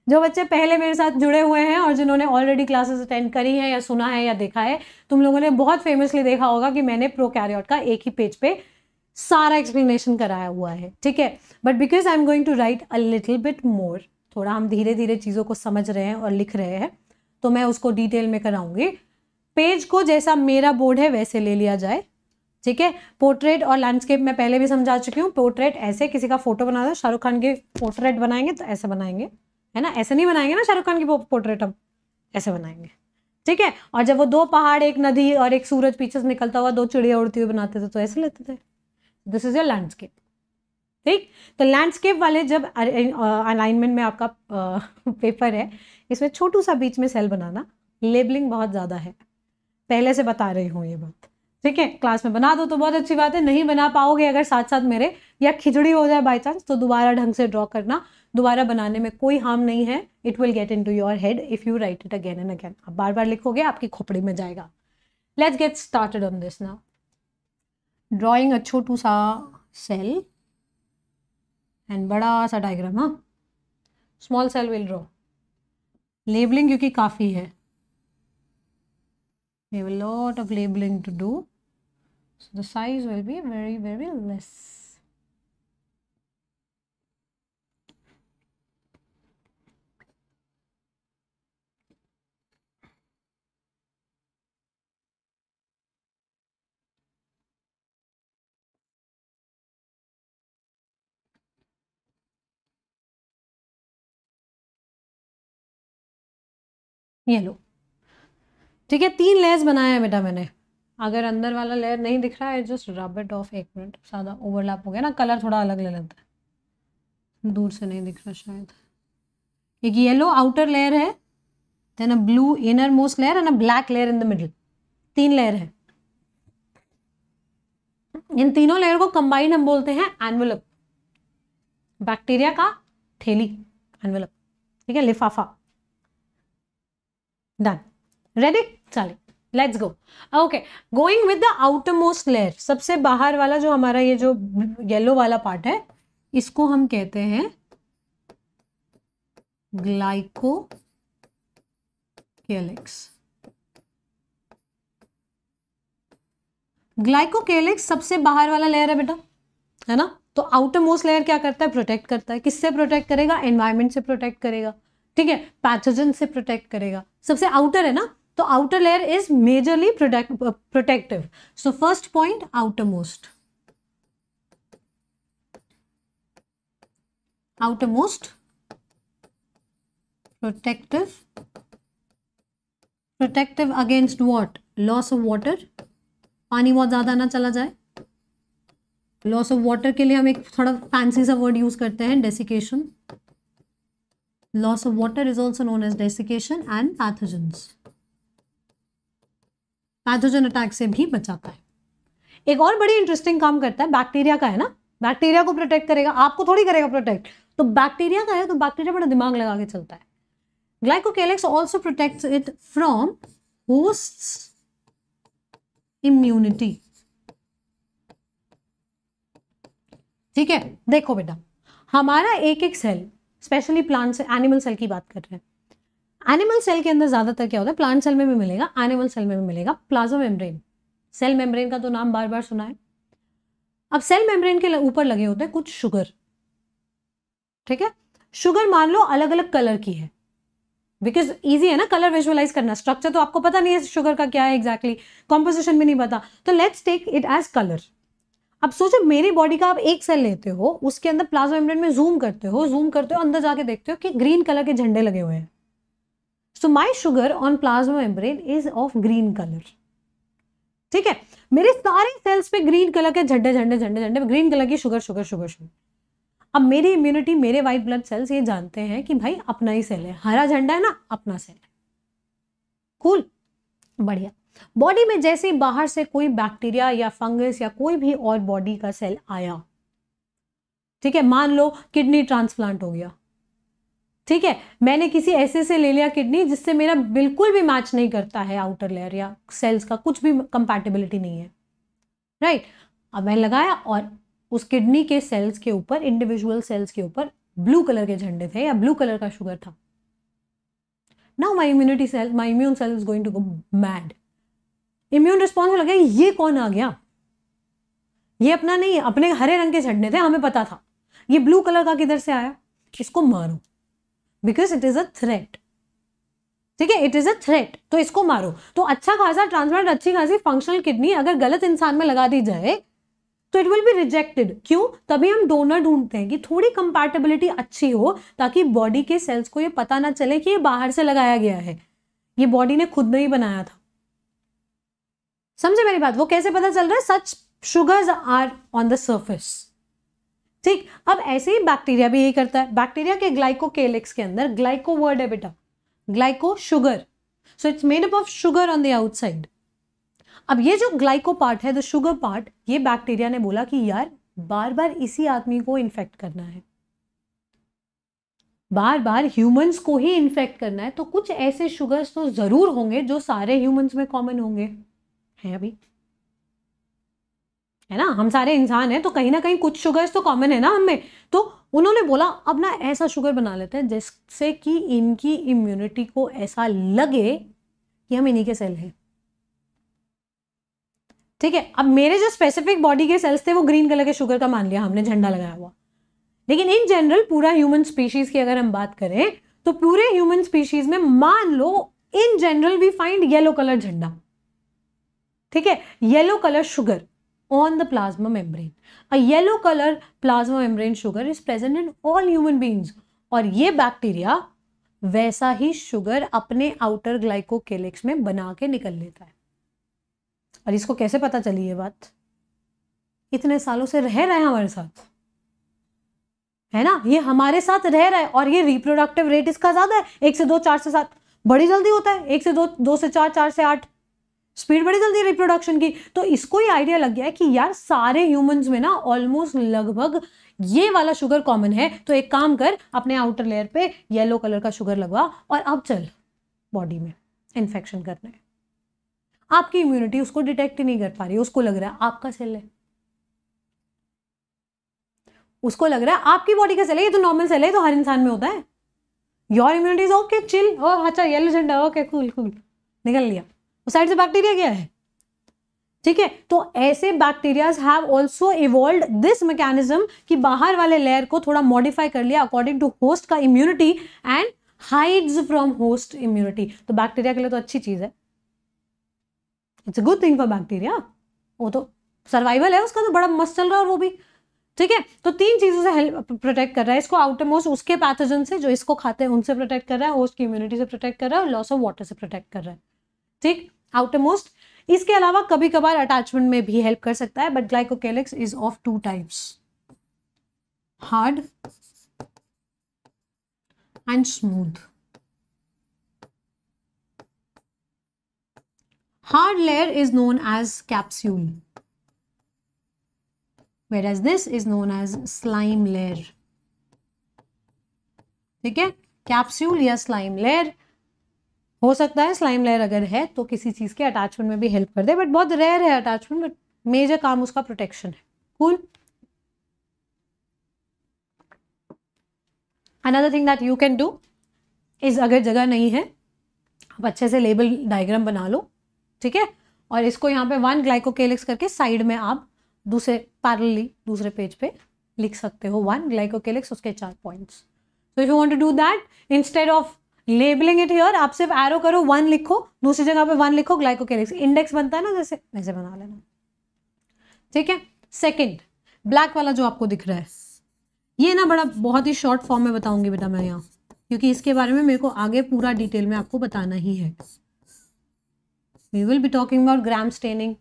जो बच्चे पहले मेरे साथ जुड़े हुए हैं और जिन्होंने ऑलरेडी क्लासेस अटेंड करी हैं या सुना है या देखा है तुम लोगों ने बहुत फेमसली देखा होगा कि मैंने प्रो का एक ही पेज पे सारा एक्सप्लेनेशन कराया हुआ है ठीक है but because I am going to write a little bit more थोड़ा हम धीरे धीरे चीज़ों को समझ रहे हैं और लिख रहे हैं तो मैं उसको डिटेल में कराऊंगी पेज को जैसा मेरा बोर्ड है वैसे ले लिया जाए ठीक है पोर्ट्रेट और लैंडस्केप मैं पहले भी समझा चुकी हूँ पोर्ट्रेट ऐसे किसी का फोटो बना दो शाहरुख खान के पोर्ट्रेट बनाएंगे तो ऐसे बनाएंगे है ना ऐसे नहीं बनाएंगे ना शाहरुख खान की पोर्ट्रेट हम ऐसे बनाएंगे ठीक है और जब वो दो पहाड़ एक नदी और एक सूरज पीछे से निकलता हुआ दो चिड़िया उड़ती हुई बनाते थे तो ऐसे लेते थे दिस इज योर लैंडस्केप ठीक तो लैंडस्केप वाले जब अलाइनमेंट में आपका पेपर है इसमें छोटू सा बीच में सेल बनाना लेबलिंग बहुत ज़्यादा है पहले से बता रही हूँ ये बात ठीक है क्लास में बना दो तो बहुत अच्छी बात है नहीं बना पाओगे अगर साथ साथ मेरे या खिचड़ी हो जाए बाई चांस तो दोबारा ढंग से ड्रॉ करना दोबारा बनाने में कोई हार्म नहीं है it will get in to your head if you write it again and again आप बार बार लिखोगे आपकी खोपड़ी में जाएगा let's get started on this now drawing अच्छो टू सा सेल एंड बड़ा सा डायग्राम हाँ small cell will draw labelling क्योंकि काफ़ी है lot of labelling to do the size will be very very less ये लो ठीक है तीन लेयर्स बनाया है बेटा मैंने अगर अंदर वाला लेयर नहीं दिख रहा है जस्ट रब इट ऑफ एक मिनट ज़्यादा ओवरलैप हो गया ना कलर थोड़ा अलग ले लेता है दूर से नहीं दिख रहा शायद एक येलो आउटर लेयर है then a blue innermost layer and a black layer in the middle तीन लेयर है इन तीनों लेयर को कंबाइन हम बोलते हैं एनवेलप बैक्टीरिया का थैली एनवेलप ठीक है लिफाफा डन रेडी चले let's go okay going with the outermost layer सबसे बाहर वाला जो हमारा ये जो येलो वाला पार्ट है इसको हम कहते हैं ग्लाइको केलिक्स ग्लाइकोकेलिक्स सबसे बाहर वाला लेयर है बेटा है ना तो आउटर मोस्ट लेयर क्या करता है प्रोटेक्ट करता है किससे प्रोटेक्ट करेगा एनवायरमेंट से प्रोटेक्ट करेगा ठीक है पैथोजन से प्रोटेक्ट करेगा सबसे आउटर है ना तो outer layer is majorly protective so first point outermost outermost protective protective against what loss of water पानी बहुत ज़्यादा ना चला जाए लॉस ऑफ वाटर के लिए हम एक थोड़ा फैंसी सा वर्ड यूज़ करते हैं desiccation Loss of water is also known as desiccation and pathogens. Pathogen attack से भी बचाता है एक और बड़ी इंटरेस्टिंग काम करता है बैक्टीरिया का है ना बैक्टीरिया को प्रोटेक्ट करेगा आपको थोड़ी करेगा प्रोटेक्ट तो बैक्टीरिया का है तो बैक्टीरिया बड़ा दिमाग लगा के चलता है glycocalyx also protect it from host immunity ठीक है देखो बेटा हमारा एक एक सेल स्पेशली प्लांट से एनिमल सेल की बात कर रहे हैं एनिमल सेल के अंदर ज़्यादातर क्या होता है प्लांट सेल में भी मिलेगा एनिमल सेल में भी मिलेगा प्लाज्मा मेम्ब्रेन सेल मेम्ब्रेन का तो नाम बार बार सुना है अब सेल मेम्ब्रेन के ऊपर लगे होते हैं कुछ शुगर ठीक है शुगर मान लो अलग अलग कलर की है बिकॉज ईजी है ना कलर विजुअलाइज करना स्ट्रक्चर तो आपको पता नहीं है शुगर का क्या है एग्जैक्टली exactly. कॉम्पोजिशन भी नहीं पता तो let's take it as colour अब सोचो मेरी बॉडी का आप एक सेल लेते हो उसके अंदर प्लाज्मा मेम्ब्रेन में जूम करते हो जूम करते हो अंदर जाके देखते हो कि ग्रीन कलर के झंडे लगे हुए हैं so my sugar on plasma membrane is of green colour ठीक है मेरे सारे सेल्स पे ग्रीन कलर के झंडे झंडे झंडे झंडे ग्रीन कलर की शुगर शुगर शुगर शुगर अब मेरी इम्यूनिटी मेरे वाइट ब्लड सेल्स ये जानते हैं कि भाई अपना ही सेल है हरा झंडा है ना अपना सेल है कूल बढ़िया बॉडी में जैसे बाहर से कोई बैक्टीरिया या फंगस या कोई भी और बॉडी का सेल आया ठीक है मान लो किडनी ट्रांसप्लांट हो गया ठीक है मैंने किसी ऐसे से ले लिया किडनी जिससे मेरा बिल्कुल भी मैच नहीं करता है आउटर लेयर या सेल्स का कुछ भी कंपैटिबिलिटी नहीं है राइट right? अब मैंने लगाया और उस किडनी के सेल्स के ऊपर इंडिविजुअल सेल्स के ऊपर ब्लू कलर के झंडे थे या ब्लू कलर का शुगर था now my immunity cell my immune cell is going to go mad immune response लगे ये कौन आ गया ये अपना नहीं है अपने हरे रंग के झंडे थे हमें पता था ये ब्लू कलर का किधर से आया इसको मारो because it is a threat ठीक है इट इज अ थ्रेट तो इसको मारो तो अच्छा खासा ट्रांसप्लांट अच्छी खासी फंक्शनल किडनी अगर गलत इंसान में लगा दी जाए तो इट विल बी रिजेक्टेड क्यों तभी हम डोनर ढूंढते हैं कि थोड़ी कंपैटिबिलिटी अच्छी हो ताकि बॉडी के सेल्स को ये पता ना चले कि ये बाहर से लगाया गया है ये बॉडी ने खुद नहीं बनाया था समझे मेरी बात वो कैसे पता चल रहा है such sugars are on the surface ठीक अब ऐसे ही बैक्टीरिया भी यही करता है बैक्टीरिया के ग्लाइकोकेलिक्स के अंदर ग्लाइको वर्ड है बेटा glyco sugar so it's made up of sugar on the outside अब ये जो ग्लाइको पार्ट है द शुगर पार्ट ये बैक्टीरिया ने बोला कि यार बार बार इसी आदमी को इन्फेक्ट करना है बार बार ह्यूमंस को ही इन्फेक्ट करना है तो कुछ ऐसे शुगर्स तो ज़रूर होंगे जो सारे ह्यूमंस में कॉमन होंगे है अभी है ना हम सारे इंसान हैं तो कहीं ना कहीं कुछ शुगर्स तो कॉमन है ना हमें तो उन्होंने बोला अब ना ऐसा शुगर बना लेते हैं जिससे कि इनकी इम्यूनिटी को ऐसा लगे कि हम इन्हीं के सेल हैं ठीक है अब मेरे जो स्पेसिफिक बॉडी के सेल्स थे वो ग्रीन कलर के शुगर का मान लिया हमने झंडा लगाया हुआ लेकिन इन जनरल पूरा ह्यूमन स्पीशीज़ की अगर हम बात करें तो पूरे ह्यूमन स्पीशीज़ में मान लो in general we find yellow colour झंडा ठीक है yellow colour sugar on the plasma membrane a yellow colour plasma membrane sugar is present in all human beings और ये बैक्टीरिया वैसा ही शुगर अपने आउटर ग्लाइकोकेलेक्स में बना के निकल लेता है और इसको कैसे पता चली ये बात इतने सालों से रह रहे हैं हमारे साथ है ना ये हमारे साथ रह रहा है और ये रिप्रोडक्टिव रेट इसका ज्यादा है एक से दो चार से सात बड़ी जल्दी होता है एक से दो दो से चार चार से आठ स्पीड बड़ी जल्दी रिप्रोडक्शन की तो इसको ही आइडिया लग गया है कि यार सारे ह्यूमंस में ना ऑलमोस्ट लगभग ये वाला शुगर कॉमन है तो एक काम कर अपने आउटर लेयर पे येलो कलर का शुगर लगवा और अब चल बॉडी में इन्फेक्शन करने आपकी इम्यूनिटी उसको डिटेक्ट ही नहीं कर पा रही उसको लग रहा है आपका सेल है उसको लग रहा है आपकी बॉडी का सेल है ये तो नॉर्मल सेल है तो हर इंसान में होता है your immunity is okay chill oh अच्छा येलो झंडा ओके कुल कुल निकल लिया साइड से बैक्टीरिया क्या है ठीक है तो ऐसे bacterias have also evolve this mechanism कि बाहर वाले लेयर को थोड़ा मॉडिफाई कर लिया अकॉर्डिंग टू होस्ट का immunity and hides from host immunity तो बैक्टीरिया के लिए तो अच्छी चीज़ है it's a good thing for bacteria वो तो सर्वाइवल है उसका तो बड़ा मस्त चल रहा है और वो भी ठीक है तो तीन चीज़ों से हेल्प प्रोटेक्ट कर रहा है इसको आउटर मोस्ट उसके पैथोजन से जो इसको खाते हैं उनसे प्रोटेक्ट कर रहा है होस्ट की इम्यूनिटी से प्रोटेक्ट कर रहा है और लॉस ऑफ वाटर से प्रोटेक्ट कर रहा है ठीक आउटरमोस्ट इसके अलावा कभी कभार अटैचमेंट में भी हेल्प कर सकता है but glycocalyx is of two types hard and smooth hard layer is known as capsule whereas this is known as slime layer ठीक है कैप्स्यूल या स्लाइम लेयर हो सकता है स्लाइम लेयर अगर है तो किसी चीज़ के अटैचमेंट में भी हेल्प कर दे बट बहुत रेयर है अटैचमेंट बट मेजर काम उसका प्रोटेक्शन है cool another thing that you can do is अगर जगह नहीं है आप अच्छे से लेबल डायग्राम बना लो ठीक है और इसको यहाँ पे वन ग्लाइकोकेलिक्स करके साइड में आप दूसरे पैरलली दूसरे पेज पे लिख सकते हो वन ग्लाइकोकेलिक्स उसके चार points so if you want to do that instead of labelling it here आप सिर्फ एरो करो वन लिखो दूसरी जगह पे वन लिखो ग्लाइकोकेनिक्स इंडेक्स बनता है ना जैसे वैसे बना लेना ठीक है सेकंड ब्लैक वाला जो आपको दिख रहा है ये ना बड़ा बहुत ही शॉर्ट फॉर्म में बताऊंगी बेटा मैं यहाँ क्योंकि इसके बारे में मेरे को आगे पूरा डिटेल में आपको बताना ही है we will be talking about gram staining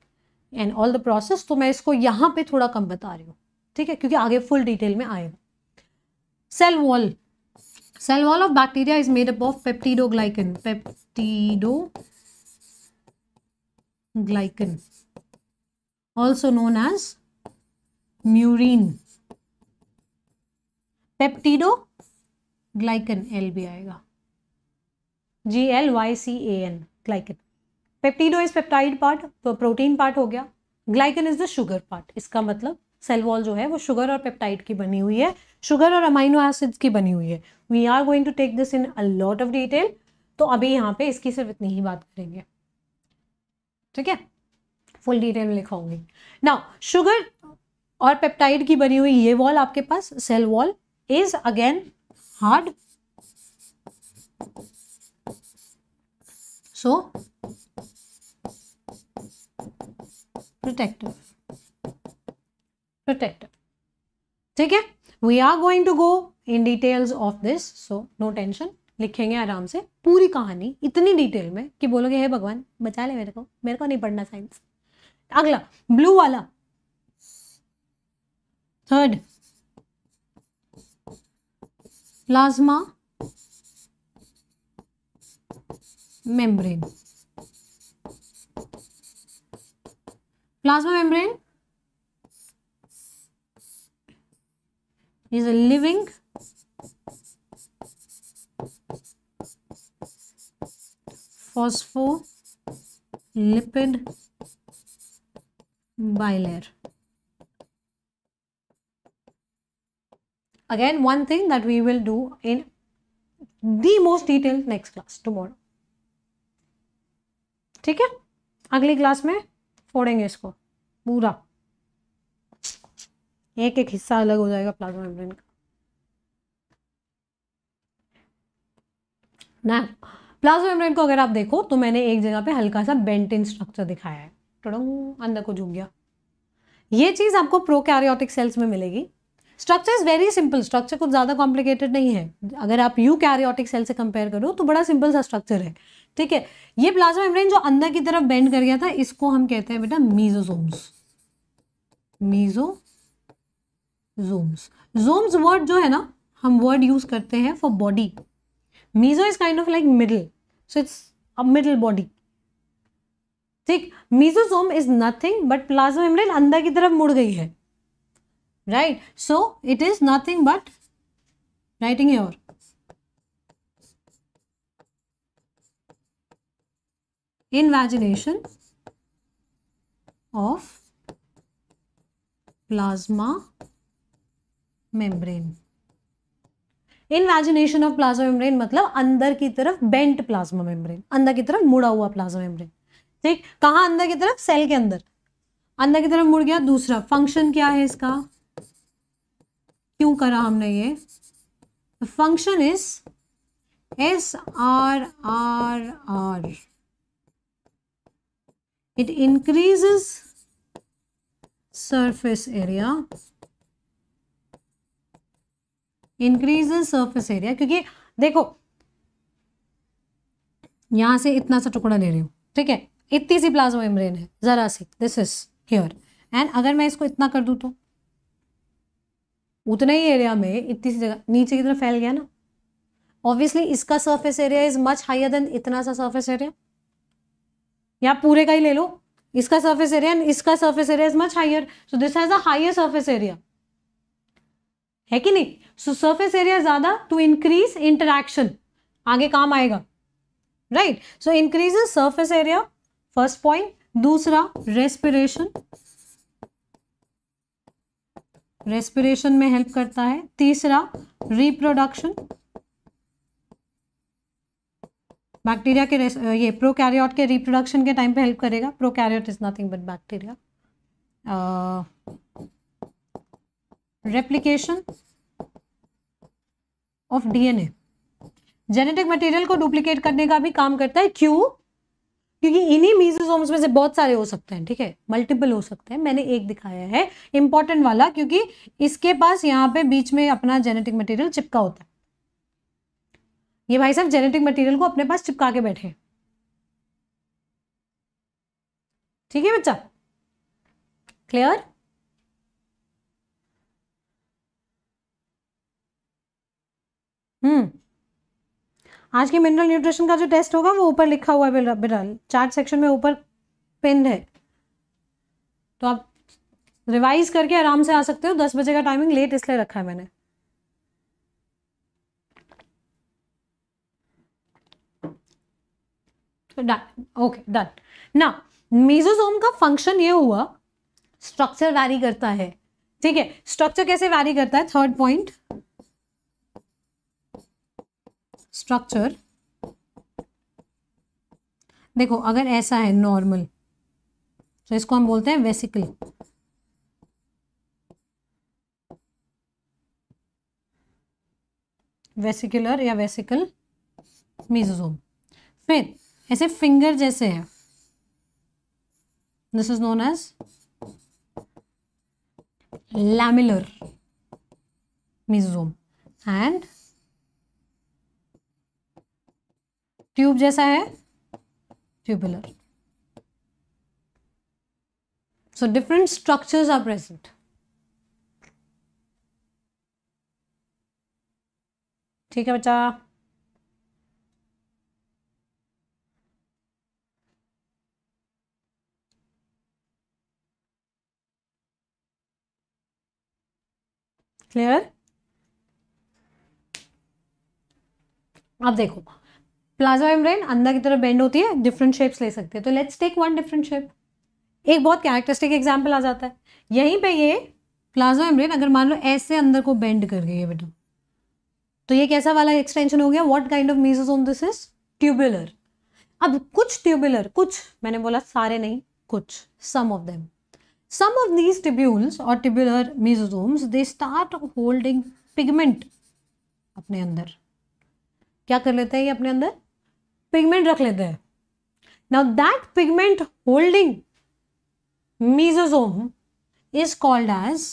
and all the process तो मैं इसको यहाँ पे थोड़ा कम बता रही हूँ ठीक है क्योंकि आगे फुल डिटेल में आएगा cell wall of bacteria is made up of peptidoglycan peptidoglycan also known as as peptidoglycan L भी आएगा G L Y C A N glycan peptido is peptide part protein part हो गया glycan is the sugar part इसका मतलब cell wall जो है वो sugar और पेप्टाइड की बनी हुई है शुगर और अमाइनो एसिड्स की बनी हुई है we are going to take this in a lot of detail तो अभी यहाँ पे इसकी सिर्फ इतनी ही बात करेंगे ठीक है फुल डिटेल में लिखाऊंगी ना शुगर और पेप्टाइड की बनी हुई ये वॉल आपके पास cell wall is again hard so protective protector. ठीक है we are going to go in details of this so no tension लिखेंगे आराम से पूरी कहानी इतनी डिटेल में कि बोलोगे हे भगवान बचा ले मेरे को मेरे को नहीं पढ़ना साइंस अगला ब्लू वाला third plasma membrane plasma membrane is a living phospholipid bilayer again one thing that we will do in the most detailed next class tomorrow ठीक है अगली क्लास में फोड़ेंगे इसको पूरा एक एक हिस्सा अलग हो जाएगा प्लाज्मा मेम्ब्रेन का ना प्लाज्मा मेम्ब्रेन को अगर आप देखो तो मैंने एक जगह पे हल्का सा बेंटिन स्ट्रक्चर दिखाया है टड़ोंग अंदर को झुक गया ये चीज़ आपको प्रोकैरियोटिक सेल्स में मिलेगी structure is very simple structure कुछ ज़्यादा कॉम्प्लिकेटेड नहीं है अगर आप यू कैरियोटिक सेल से कंपेयर करो तो बड़ा सिंपल सा स्ट्रक्चर है ठीक है ये प्लाज्मा मेम्ब्रेन जो अंदर की तरफ बेंड कर गया था इसको हम कहते हैं बेटा मीजोसोम्स मीजो जोम्स जोम्स वर्ड जो है ना हम वर्ड यूज करते हैं for body meso is kind of like middle so it's a middle body ठीक mesosome is nothing but plasma membrane अंदर की तरफ मुड़ गई है right so it is nothing but writing your invagination of plasma membrane invagination of plasma membrane मतलब अंदर की तरफ बेंट प्लाज्मा मेम्ब्रेन अंदर की तरफ मुड़ा हुआ प्लाज्मा मेम्ब्रेन ठीक कहा अंदर की तरफ सेल के अंदर अंदर की तरफ मुड़ गया दूसरा फंक्शन क्या है इसका क्यों करा हमने ये फंक्शन इज एस आर आर आर it increases surface area increase in surface area क्योंकि देखो यहां से इतना सा टुकड़ा ले रही हूँ ठीक है इतनी सी प्लाज्मा मेम्ब्रेन है ज़रा see this is here and अगर मैं इसको इतना कर दूं तो उतना ही एरिया में इतनी सी जगह नीचे की तरफ फैल गया ना ऑब्वियसली इसका surface area is much higher than इतना सा सर्फेस एरिया या पूरे का ही ले लो इसका सर्फेस एरिया एंड इसका surface area is much higher so this has a higher surface area है कि नहीं सो सर्फेस एरिया ज्यादा टू इंक्रीज इंटरक्शन आगे काम आएगा right so increase surface area first point दूसरा रेस्पिरेशन रेस्पिरेशन में हेल्प करता है तीसरा रिप्रोडक्शन बैक्टीरिया के ये प्रोकैरियोट के रिप्रोडक्शन के टाइम पे हेल्प करेगा prokaryote is nothing but bacteria replication of DNA genetic material को डुप्लीकेट करने का भी काम करता है क्यों क्योंकि इन्हीं मीजोसोम्स में से बहुत सारे हो सकते हैं ठीक है मल्टीपल हो सकते हैं मैंने एक दिखाया है इंपॉर्टेंट वाला क्योंकि इसके पास यहाँ पे बीच में अपना जेनेटिक मटेरियल चिपका होता है ये भाई साहब जेनेटिक मटेरियल को अपने पास चिपका के बैठे ठीक है बच्चा क्लियर हम्म आज के मिनरल न्यूट्रिशन का जो टेस्ट होगा वो ऊपर लिखा हुआ है बिरल चार्ट सेक्शन में ऊपर पिन है तो आप रिवाइज करके आराम से आ सकते हो दस बजे का टाइमिंग लेट इसलिए रखा है मैंने तो डन ओके डन ना मेजोजोम का फंक्शन ये हुआ स्ट्रक्चर वैरी करता है ठीक है स्ट्रक्चर कैसे वैरी करता है थर्ड पॉइंट स्ट्रक्चर देखो अगर ऐसा है नॉर्मल तो इसको हम बोलते हैं वेसिकल वेसिकुलर या वेसिकल मीजोम फिर ऐसे फिंगर जैसे है this is known as lamellar mesosome and tube जैसा है tubular so different structures are present ठीक है बच्चा क्लियर अब देखो प्लाज्मा मेम्ब्रेन अंदर की तरफ बेंड होती है डिफरेंट शेप्स ले सकते हैं तो let's take one different shape एक बहुत कैरेक्टरिस्टिक एग्जाम्पल आ जाता है यहीं पे ये प्लाज्मा मेम्ब्रेन अगर मान लो ऐसे अंदर को बेंड कर गई है बेटा तो ये कैसा वाला एक्सटेंशन हो गया what kind of on this is tubular अब कुछ ट्यूबुलर कुछ मैंने बोला सारे नहीं कुछ some of them some of these tubules और tubular mesosomes they start holding pigment अपने अंदर क्या कर लेते हैं ये अपने अंदर पिगमेंट रख लेते हैं now that pigment holding mesosome is called as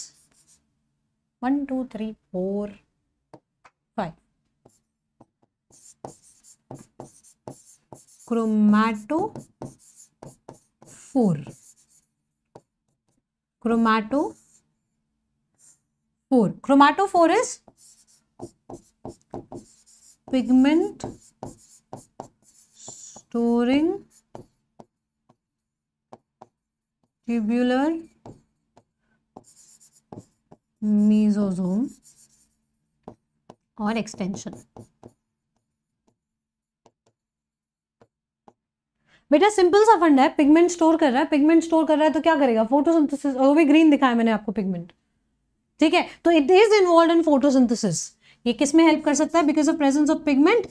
one two three four five chromato chromato phore phore chromatophore is pigment soaring tubular mesosome or extension बेटा सिंपल सा फंड है पिगमेंट स्टोर कर रहा है पिगमेंट स्टोर कर रहा है तो क्या करेगा फोटोसिंथेसिस वो भी ग्रीन दिखाया मैंने आपको पिगमेंट ठीक है तो it is involve in photosynthesis ये किस में हेल्प कर सकता है because of presence of pigment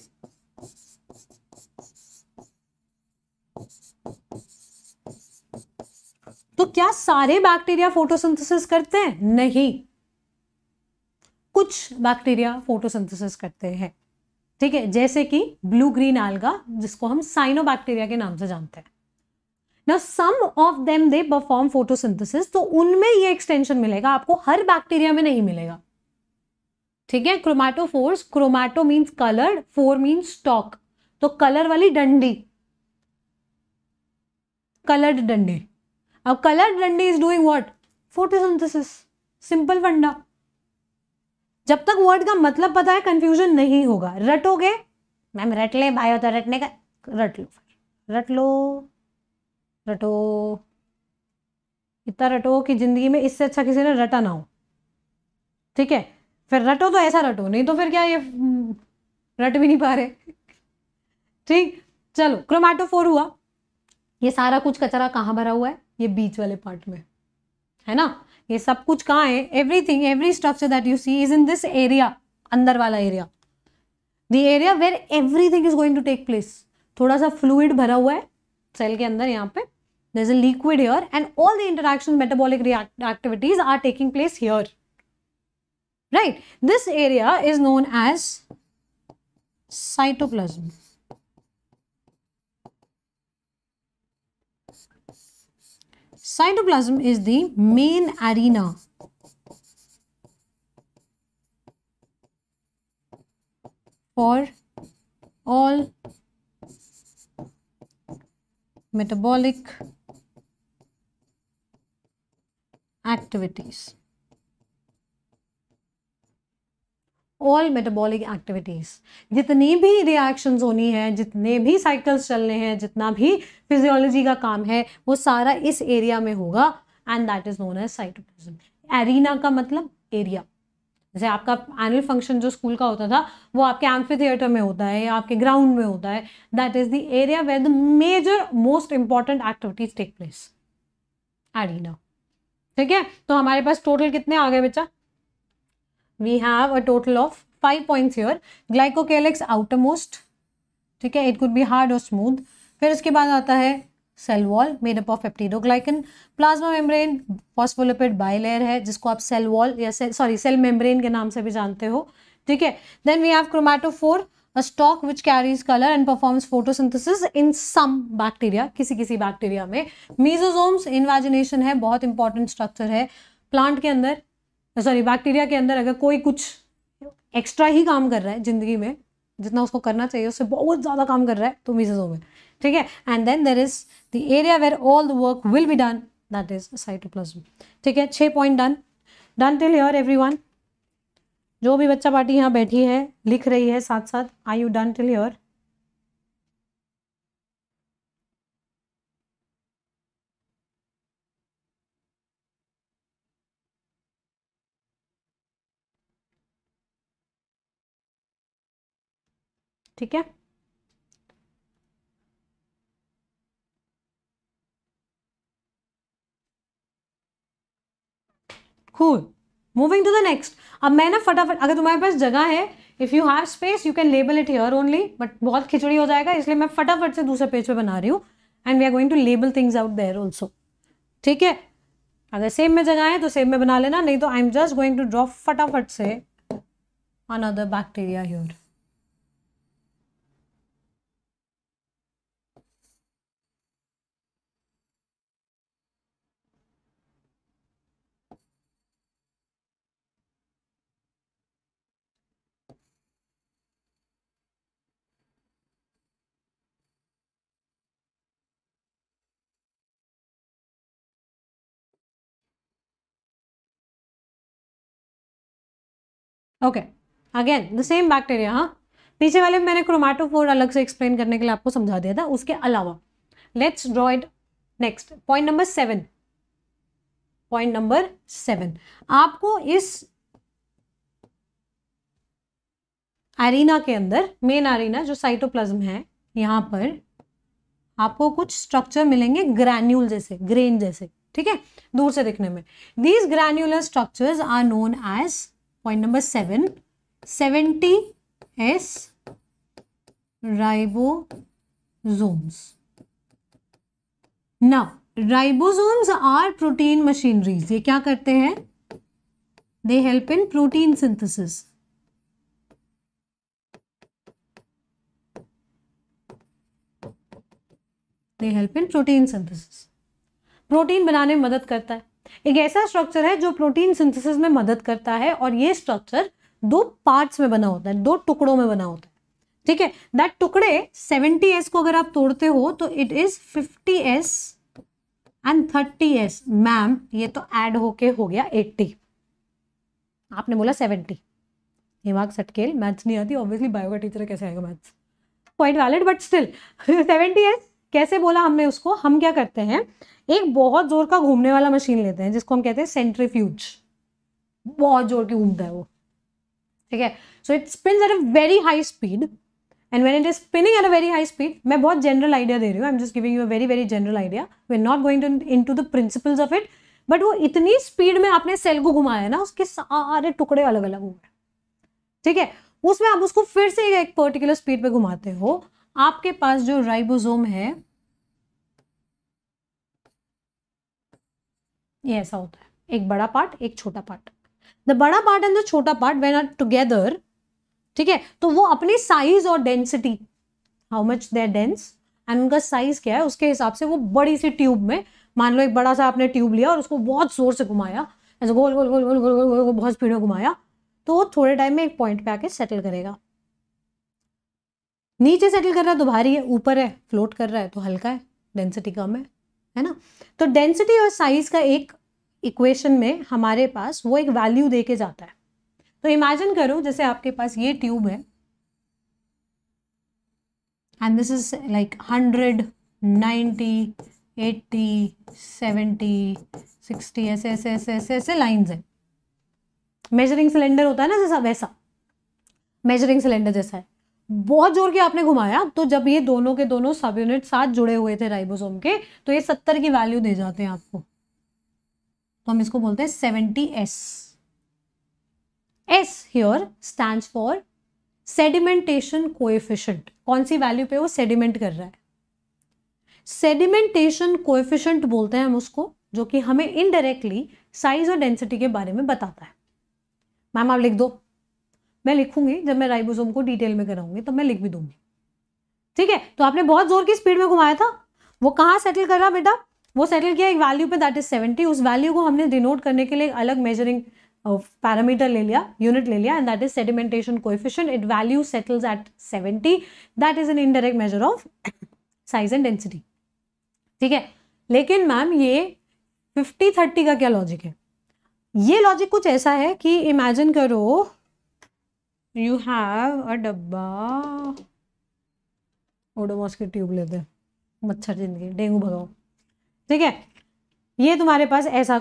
तो क्या सारे बैक्टीरिया फोटोसिंथेसिस करते हैं नहीं कुछ बैक्टीरिया फोटोसिंथेसिस करते हैं ठीक है जैसे कि ब्लू ग्रीन एल्गा जिसको हम साइनो के नाम से जानते हैं ना some of them they perform photosynthesis तो उनमें ये एक्सटेंशन मिलेगा आपको हर बैक्टीरिया में नहीं मिलेगा ठीक है chromatophores chromato means coloured phore means stalk तो कलर वाली डंडी कलर्ड डंडी अब कलर डंडी is doing what photosynthesis simple फंडा जब तक वर्ड का मतलब पता है कंफ्यूजन नहीं होगा रटोगे मैम रट ले भाई होता रटने का रट लो फिर रट लो रटो इतना रटो कि ज़िंदगी में इससे अच्छा किसी ने रटा ना हो ठीक है फिर रटो तो ऐसा रटो नहीं तो फिर क्या ये हम्म, रट भी नहीं पा रहे ठीक चलो फोर हुआ ये सारा कुछ कचरा कहाँ भरा हुआ है ये बीच वाले पार्ट में है ना ये सब कुछ कहाँ है everything every structure that you see is in this area अंदर वाला area the area where everything is going to take place थोड़ा सा फ्लूइड भरा हुआ है सेल के अंदर यहाँ पे there is a liquid here and all the interaction metabolic activities are taking place here right this area is known as cytoplasm Cytoplasm is the main arena for all metabolic activities. All metabolic activities जितनी भी reactions होनी है जितने भी cycles चलने हैं जितना भी फिजियोलॉजी का काम है वो सारा इस एरिया में होगा and that is known as cytoplasm arena का मतलब एरिया जैसे आपका एनुअल फंक्शन जो स्कूल का होता था वो आपके एम्फी थिएटर में होता है या आपके ग्राउंड में होता है that is the area where the major most important activities take place arena ठीक है तो हमारे पास टोटल कितने आ गए बच्चा we have a total of five points here glycocalyx outermost ठीक है इट कुड बी हार्ड और स्मूथ फिर उसके बाद आता है cell wall made up of peptidoglycan plasma membrane phospholipid bilayer है जिसको आप सेल वॉल या सॉरी सेल मेम्ब्रेन के नाम से भी जानते हो ठीक है then we have chromatophore a stalk which carries colour and performs photosynthesis in some bacteria किसी किसी बैक्टीरिया में मीजोजोम्स invagination है बहुत इंपॉर्टेंट स्ट्रक्चर है प्लांट के अंदर सॉरी बैक्टीरिया के अंदर अगर कोई कुछ एक्स्ट्रा ही काम कर रहा है ज़िंदगी में जितना उसको करना चाहिए उससे बहुत ज़्यादा काम कर रहा है तो मिसेजोम में ठीक है and then there is the area where all the work will be done that is cytoplasm ठीक है छः point done done till your every one जो भी बच्चा पार्टी यहाँ बैठी है लिख रही है साथ साथ I you done till your ठीक है खूब मूविंग टू द नेक्स्ट अब मैं ना फटाफट अगर तुम्हारे पास जगह है if you have space you can label it here only but बहुत खिचड़ी हो जाएगा इसलिए मैं फटाफट से दूसरे पेज पे बना रही हूँ and we are going to label things out there also ठीक है अगर सेम में जगह है तो सेम में बना लेना नहीं तो I am just going to drop फटाफट से another bacteria here okay again the same bacteria हाँ पीछे वाले मैंने क्रोमाटोफोर अलग से एक्सप्लेन करने के लिए आपको समझा दिया था उसके अलावा let's draw it next point number seven point number seven आपको इस एरिना के अंदर मेन एरिना जो साइटोप्लाज्म है यहाँ पर आपको कुछ स्ट्रक्चर मिलेंगे ग्रैन्यूल जैसे ग्रेन जैसे ठीक है दूर से दिखने में these granular structures are known as point number seven seventy S ribosomes now ribosomes are protein machineries ये क्या करते हैं they help in protein synthesis they help in protein synthesis protein बनाने में मदद करता है एक ऐसा स्ट्रक्चर है जो प्रोटीन सिंथेसिस में मदद करता है और ये स्ट्रक्चर दो पार्ट्स में बना होता है दो टुकड़ों में बना होता है ठीक है दैट टुकड़े सेवेंटी एस को अगर आप तोड़ते हो तो it is fifty S and thirty S ma'am ये तो ऐड होके हो गया एट्टी आपने बोला 70 हिमाग सटकेल मैथ्स नहीं आती ऑब्वियसली बायो का टीचर कैसे आएगा maths quite valid but still seventy S कैसे बोला हमने उसको हम क्या करते हैं एक बहुत जोर का घूमने वाला मशीन लेते हैं जिसको हम कहते हैं सेंट्रीफ्यूज बहुत जोर की घूमता है वो ठीक है so it spin at a very high speed and when it is spinning at a very high speed मैं बहुत जनरल आइडिया दे रही हूँ I am just giving you a very very general idea we are not going to into the principles of it but वो इतनी speed में आपने cell को घुमाया ना उसके सारे टुकड़े अलग अलग हो ठीक है उसमें आप उसको फिर से एक पर्टिकुलर स्पीड पे घुमाते हो आपके पास जो राइबोसोम है ये ऐसा होता है एक बड़ा पार्ट एक छोटा पार्ट द बड़ा पार्ट एंड द छोटा पार्ट वेन आर टूगेदर ठीक है तो वो अपनी साइज और density how much they're dense and उनका साइज क्या है उसके हिसाब से वो बड़ी सी ट्यूब में मान लो एक बड़ा सा आपने ट्यूब लिया और उसको बहुत जोर से घुमाया ऐसे गोल गोल गोल गोल गोल गोल गोल बहुत स्पीड में घुमाया तो वो थोड़े टाइम में एक पॉइंट पे आके सेटल करेगा नीचे सेटल कर रहा है तो भारी है ऊपर है फ्लोट कर रहा है तो हल्का है डेंसिटी कम है है ना तो डेंसिटी और साइज का एक इक्वेशन में हमारे पास वो एक वैल्यू दे के जाता है तो इमेजिन करो जैसे आपके पास ये ट्यूब है and this is like hundred ninety eighty seventy sixty ऐसे ऐसे ऐसे ऐसे ऐसे लाइन्स हैं मेजरिंग सिलेंडर होता है ना जैसा वैसा मेजरिंग सिलेंडर जैसा है बहुत जोर के आपने घुमाया तो जब ये दोनों के दोनों सब यूनिट साथ जुड़े हुए थे राइबोसोम के तो ये सत्तर की वैल्यू दे जाते हैं आपको तो हम इसको बोलते हैं seventy S S here stand for sedimentation coefficient कौन सी वैल्यू पे वो सेडिमेंट कर रहा है सेडिमेंटेशन कोएफिशिएंट बोलते हैं हम उसको जो कि हमें इनडायरेक्टली साइज और डेंसिटी के बारे में बताता है मैम आप लिख दो मैं लिखूंगी जब मैं राइबोसोम को डिटेल में कराऊंगी तब मैं लिख भी दूंगी ठीक है तो आपने बहुत जोर की स्पीड में घुमाया था वो कहाँ सेटल कर रहा बेटा वो सेटल किया एक वैल्यू पे दैट इज सेवेंटी उस वैल्यू को हमने डिनोट करने के लिए अलग मेजरिंग पैरामीटर ले लिया यूनिट ले लिया and that is sedimentation coefficient it value settles at seventy that is an indirect measure of size and density ठीक है लेकिन मैम ये फिफ्टी थर्टी का क्या लॉजिक है ये लॉजिक कुछ ऐसा है कि इमेजिन करो यू हैव अ डब्बा ओडोमॉस की ट्यूब लेते मच्छर जिंदगी डेंगू भगाओ ठीक है ये तुम्हारे पास ऐसा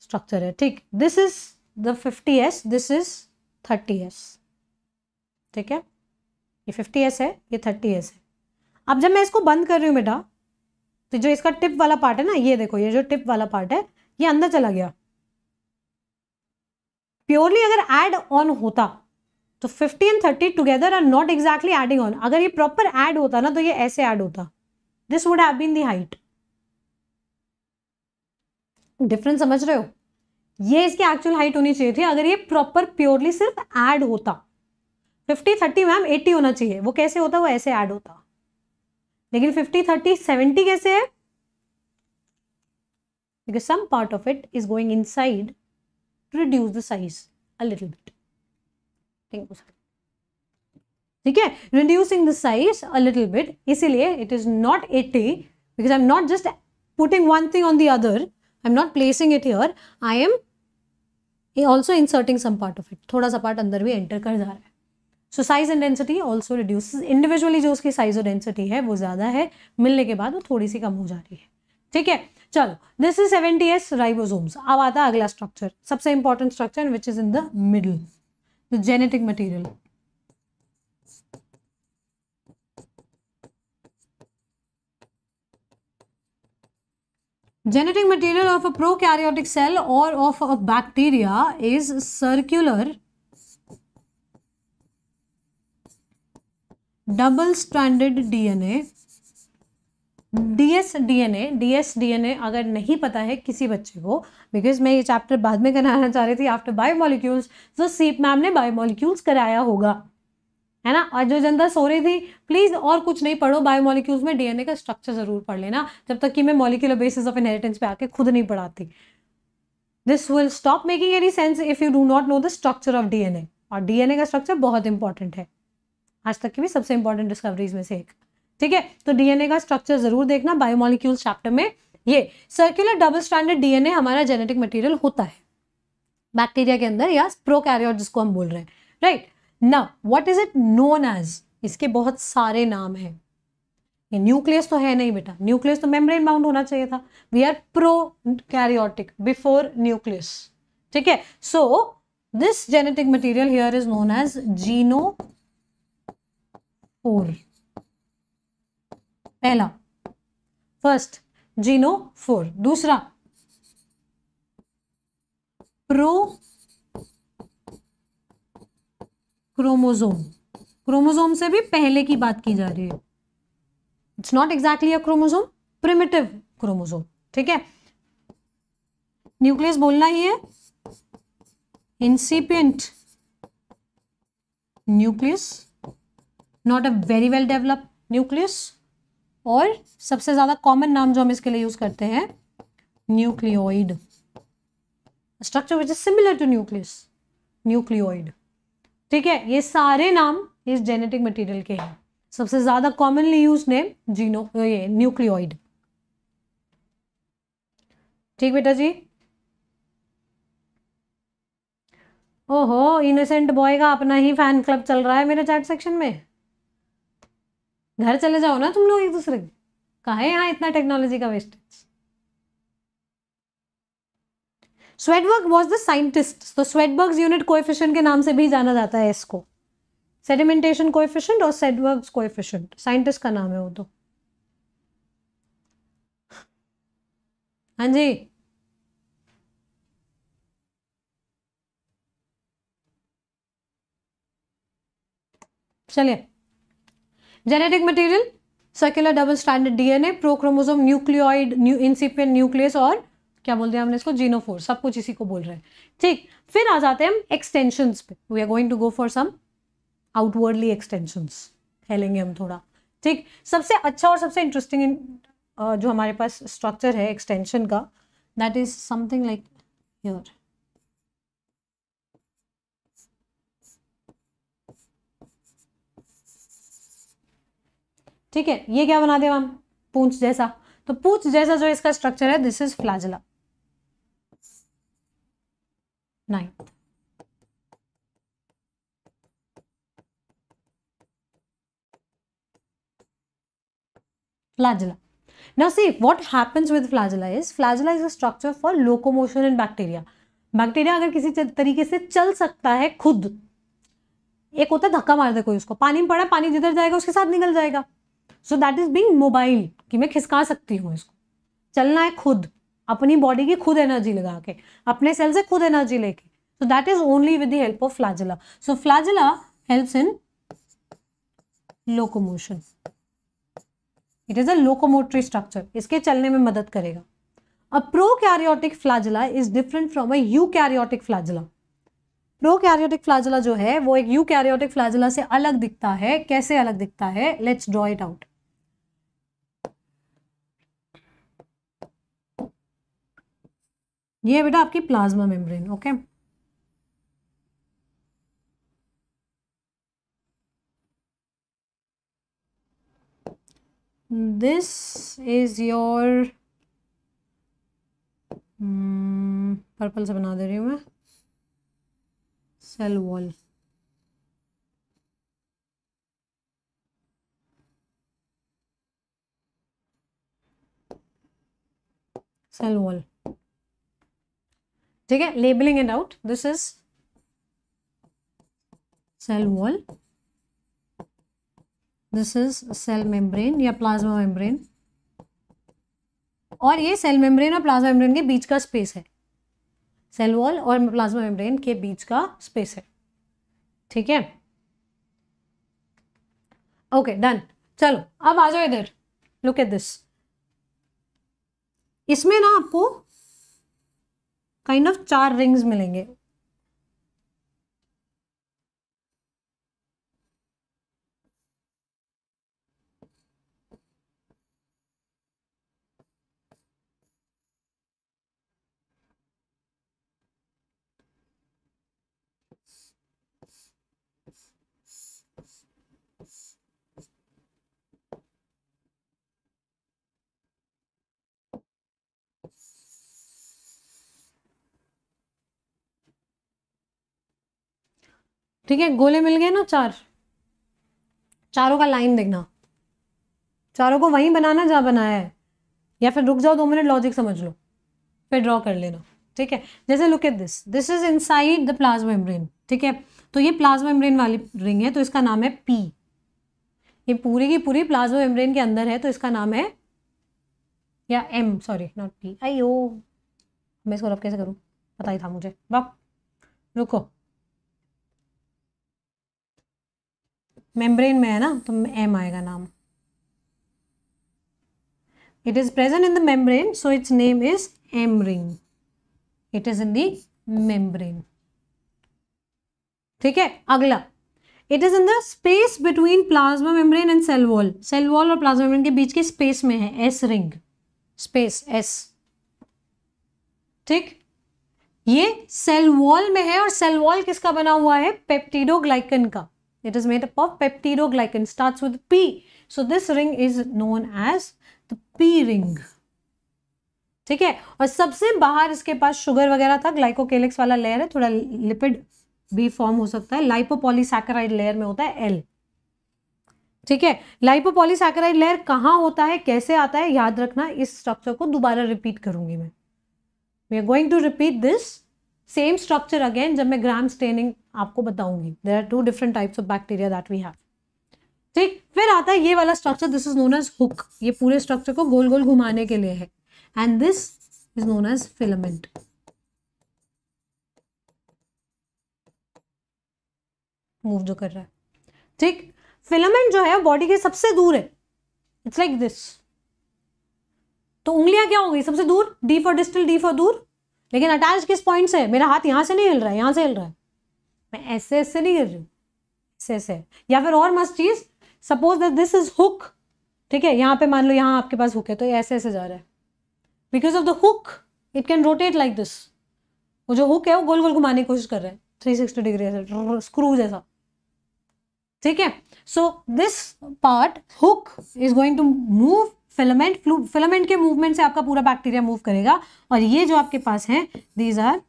स्ट्रक्चर है ठीक this is the fifty S this is thirty S ठीक है ये फिफ्टी एस है ये थर्टी एस है अब जब मैं इसको बंद कर रही हूँ बेटा तो जो इसका टिप वाला पार्ट है ना ये देखो ये जो टिप वाला पार्ट है ये अंदर चला गया प्योरली अगर एड ऑन होता तो 50 and 30 together are not exactly adding on अगर ये प्रॉपर ऐड होता ना तो ये ऐसे ऐड होता this would have been the height difference समझ रहे हो ये इसकी एक्चुअल हाइट होनी चाहिए थी अगर ये प्रॉपर प्योरली सिर्फ ऐड होता फिफ्टी थर्टी मैम एट्टी होना चाहिए वो कैसे होता वो ऐसे ऐड होता लेकिन फिफ्टी थर्टी सेवेंटी कैसे है because some part of it is going inside to reduce the size a little bit thank you sir ठीक है reducing the size a little bit इसीलिए it is not eighty because I am not just putting one thing on the other I am not placing it here I am also inserting some part of it थोड़ा सा part अंदर भी enter कर जा रहा है so size and density also reduce individually जो उसकी साइज और डेंसिटी है वो ज़्यादा है मिलने के बाद वो थोड़ी सी कम हो जा रही है ठीक है चलो this is seventy S ribosomes अब आता है अगला स्ट्रक्चर सबसे important structure which is in the middle the genetic material. Genetic material of a prokaryotic cell or of a bacteria is circular double-stranded DNA DS DNA DS DNA अगर नहीं पता है किसी बच्चे को बिकॉज मैं ये चैप्टर बाद में कराना चाह रही थी आफ्टर बायोमोलिक्यूल्स तो सीप मैम ने बायोमोलिक्यूल्स कराया होगा है ना और जो जनता सो रही थी प्लीज़ और कुछ नहीं पढ़ो बायोमोलिक्यूल्स में डीएनए का स्ट्रक्चर ज़रूर पढ़ लेना जब तक कि मैं मॉलिक्यूलर बेसिस ऑफ इनहेरिटेंस पे आके खुद नहीं पढ़ाती this will stop making any sense if you do not know the structure of DNA और डीएनए का स्ट्रक्चर बहुत इंपॉर्टेंट है आज तक की भी सबसे इंपॉर्टेंट डिस्कवरीज में से एक ठीक है तो डीएनए का स्ट्रक्चर जरूर देखना बायोमोलिक्यूल चैप्टर में ये सर्कुलर डबल स्टैंडर्ड डीएनए हमारा जेनेटिक मटेरियल होता है बैक्टीरिया के अंदर या प्रोकैरियोट जिसको हम बोल रहे हैं राइट ना what is it known as इसके बहुत सारे नाम है ये न्यूक्लियस तो है नहीं बेटा न्यूक्लियस तो मेम्ब्रेन बाउंड होना चाहिए था we are prokaryotic before nucleus ठीक है so this genetic material here is known as genophore पहला फर्स्ट जीनो फोर दूसरा प्रो क्रोमोजोम क्रोमोजोम से भी पहले की बात की जा रही है it's not exactly a chromosome primitive chromosome ठीक है न्यूक्लियस बोलना ही है incipient nucleus not a very well develop nucleus और सबसे ज़्यादा कॉमन नाम जो हम इसके लिए यूज़ करते हैं nucleoid structure which is similar to nucleus nucleoid ठीक है ये सारे नाम इस जेनेटिक मटेरियल के हैं सबसे ज़्यादा कॉमनली यूज नेम जीनो ये न्यूक्लियोइड ठीक बेटा जी ओहो इनोसेंट बॉय का अपना ही फैन क्लब चल रहा है मेरे चैट सेक्शन में घर चले जाओ ना तुम लोग एक दूसरे के कहा है यहाँ इतना टेक्नोलॉजी का waste Svedberg was the scientist तो स्वेटबर्ग यूनिट कोएफिशिएंट के नाम से भी जाना जाता है इसको सेडिमेंटेशन कोएफिशिएंट और सेडवर्ग कोएफिशिएंट साइंटिस्ट का नाम है वो तो हाँ जी चलिए genetic material circular double standard DNA prochromosome nucleoid new incipient nucleus और क्या बोलते हैं हमने इसको जीनोफोर सब कुछ इसी को बोल रहे हैं ठीक फिर आ जाते हैं हम एक्सटेंशन पे we are going to go for some outwardly extension फैलेंगे हम थोड़ा ठीक सबसे अच्छा और सबसे इंटरेस्टिंग जो हमारे पास स्ट्रक्चर है एक्सटेंशन का that is something like your ठीक है ये क्या बना दिया हम पूंछ जैसा तो पूंछ जैसा जो इसका स्ट्रक्चर है this is flagella flagella now see what happens with flagella is flagella is a structure for locomotion locomotion bacteria bacteria अगर किसी तरीके से चल सकता है खुद एक होता है धक्का मार दे कोई उसको पानी में पड़ा पानी जिधर जाएगा उसके साथ निकल जाएगा so that is being mobile कि मैं खिसका सकती हूँ इसको चलना है खुद अपनी बॉडी की खुद एनर्जी लगा के अपने सेल से खुद एनर्जी लेके so that is only with the help of flagella so flagella helps in locomotion it is a locomotory structure इसके चलने में मदद करेगा a prokaryotic flagella is different from a eukaryotic flagella prokaryotic flagella जो है वो एक you eukaryotic flagella से अलग दिखता है कैसे अलग दिखता है लेट्स ड्रॉ इट आउट ये बेटा आपकी plasma membrane okay this is your purple से बना दे रही हूँ मैं सेल वॉल सेल वॉल ठीक है labeling and out this is cell wall this is cell membrane या प्लाज्मा मेम्ब्रेन और ये सेल मेम्ब्रेन और प्लाज्मा मेम्ब्रेन के बीच का स्पेस है सेल वॉल और प्लाज्मा मेम्ब्रेन के बीच का स्पेस है ठीक है ओके डन चलो अब आ जाओ इधर लुक एट दिस इसमें ना आपको काइंड ऑफ चार रिंग्स मिलेंगे ठीक है गोले मिल गए ना चार चारों का लाइन देखना चारों को वहीं बनाना जहाँ बनाया है या फिर रुक जाओ दो मिनट लॉजिक समझ लो फिर ड्रॉ कर लेना ठीक है जैसे look at this this is inside the plasma membrane ठीक है तो ये प्लाज्मा मेम्ब्रेन वाली रिंग है तो इसका नाम है पी ये पूरी की पूरी प्लाज्मा मेम्ब्रेन के अंदर है तो इसका नाम है या M sorry not P I O मैं इसको रफ कैसे करूँ पता ही था मुझे वाह रुको मेम्ब्रेन में है ना तो एम आएगा नाम is present in the membrane so its name is M ring it is in the membrane ठीक है अगला it is in the space between plasma membrane and cell wall cell wall और प्लाज्मा मेम्ब्रेन के बीच के space में है S ring space S ठीक ये सेल वॉल में है और सेल वॉल किसका बना हुआ है पेप्टिडोग्लाइकन का It is made up of peptidoglycan, starts with P. So this ring is known as the P ring. ठीक है और सबसे बाहर इसके पास शुगर वगैरह था ग्लाइकोकेलेक्स वाला लेयर है थोड़ा लिपिड भी फॉर्म हो सकता है लाइपोपॉलीसैकेराइड लेयर में होता है एल ठीक है लाइपोपॉलीसैकेराइड लेयर कहाँ होता है कैसे आता है याद रखना इस स्ट्रक्चर को दोबारा रिपीट करूंगी मैं we are going to repeat this same structure again जब मैं ग्राम स्टेनिंग आपको बताऊंगी there are two different types of bacteria that we have ठीक फिर आता है ये वाला structure this is known as hook ये पूरे स्ट्रक्चर को गोल गोल घुमाने के लिए है and this is known as filament move जो कर रहा है ठीक फिलामेंट जो है बॉडी के सबसे दूर है इट्स लाइक दिस तो उंगलियां क्या होंगी सबसे दूर D for distal D for दूर लेकिन अटैच किस पॉइंट से मेरा हाथ यहाँ से नहीं हिल रहा है यहाँ से हिल रहा है मैं ऐसे ऐसे नहीं हिल रही ऐसे ऐसे या फिर और मस्त चीज़ suppose that this is hook ठीक है यहाँ पे मान लो यहाँ आपके पास हुक है तो ये ऐसे ऐसे जा रहा है because of the hook it can rotate like this वो जो हुक है वो गोल गोल घुमाने की कोशिश कर रहे हैं थ्री सिक्सटी डिग्री ऐसे स्क्रू जैसा ठीक है so this part hook is going to move filament filament के मूवमेंट से आपका पूरा बैक्टीरिया मूव करेगा और ये जो आपके पास है दीज आर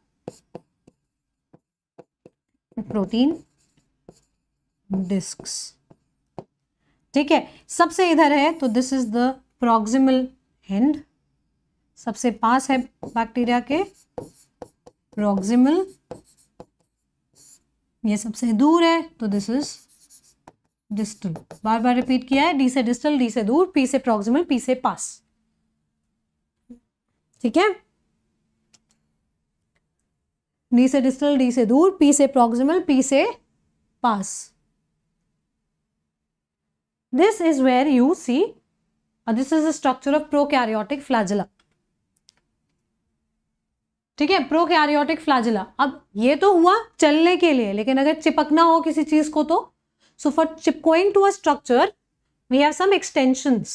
प्रोटीन डिस्क ठीक है सबसे इधर है तो this is the proximal end सबसे पास है बैक्टीरिया के प्रोक्सिमल ये सबसे दूर है तो दिस इज डिस्टल बार बार रिपीट किया है डी से डिस्टल डी से दूर पी से प्रोक्सिमल पी से पास ठीक है डी से डिस्टल डी से दूर पी से प्रोक्सिमल पी से पास this is where you see this is the structure of of prokaryotic ठीक है प्रोकैरियोटिक फ्लैजिला अब ये तो हुआ चलने के लिए लेकिन अगर चिपकना हो किसी चीज को तो So for चिपकोइंग to a structure, we have some extensions.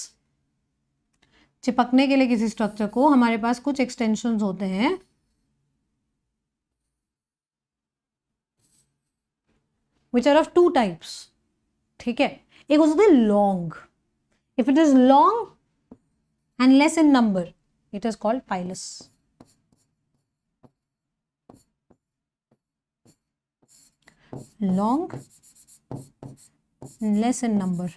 चिपकने के लिए किसी स्ट्रक्चर को हमारे पास कुछ एक्सटेंशन होते हैं which are of two types ठीक है एक हो सकते long if it is long and less in number it is called pilus long less in number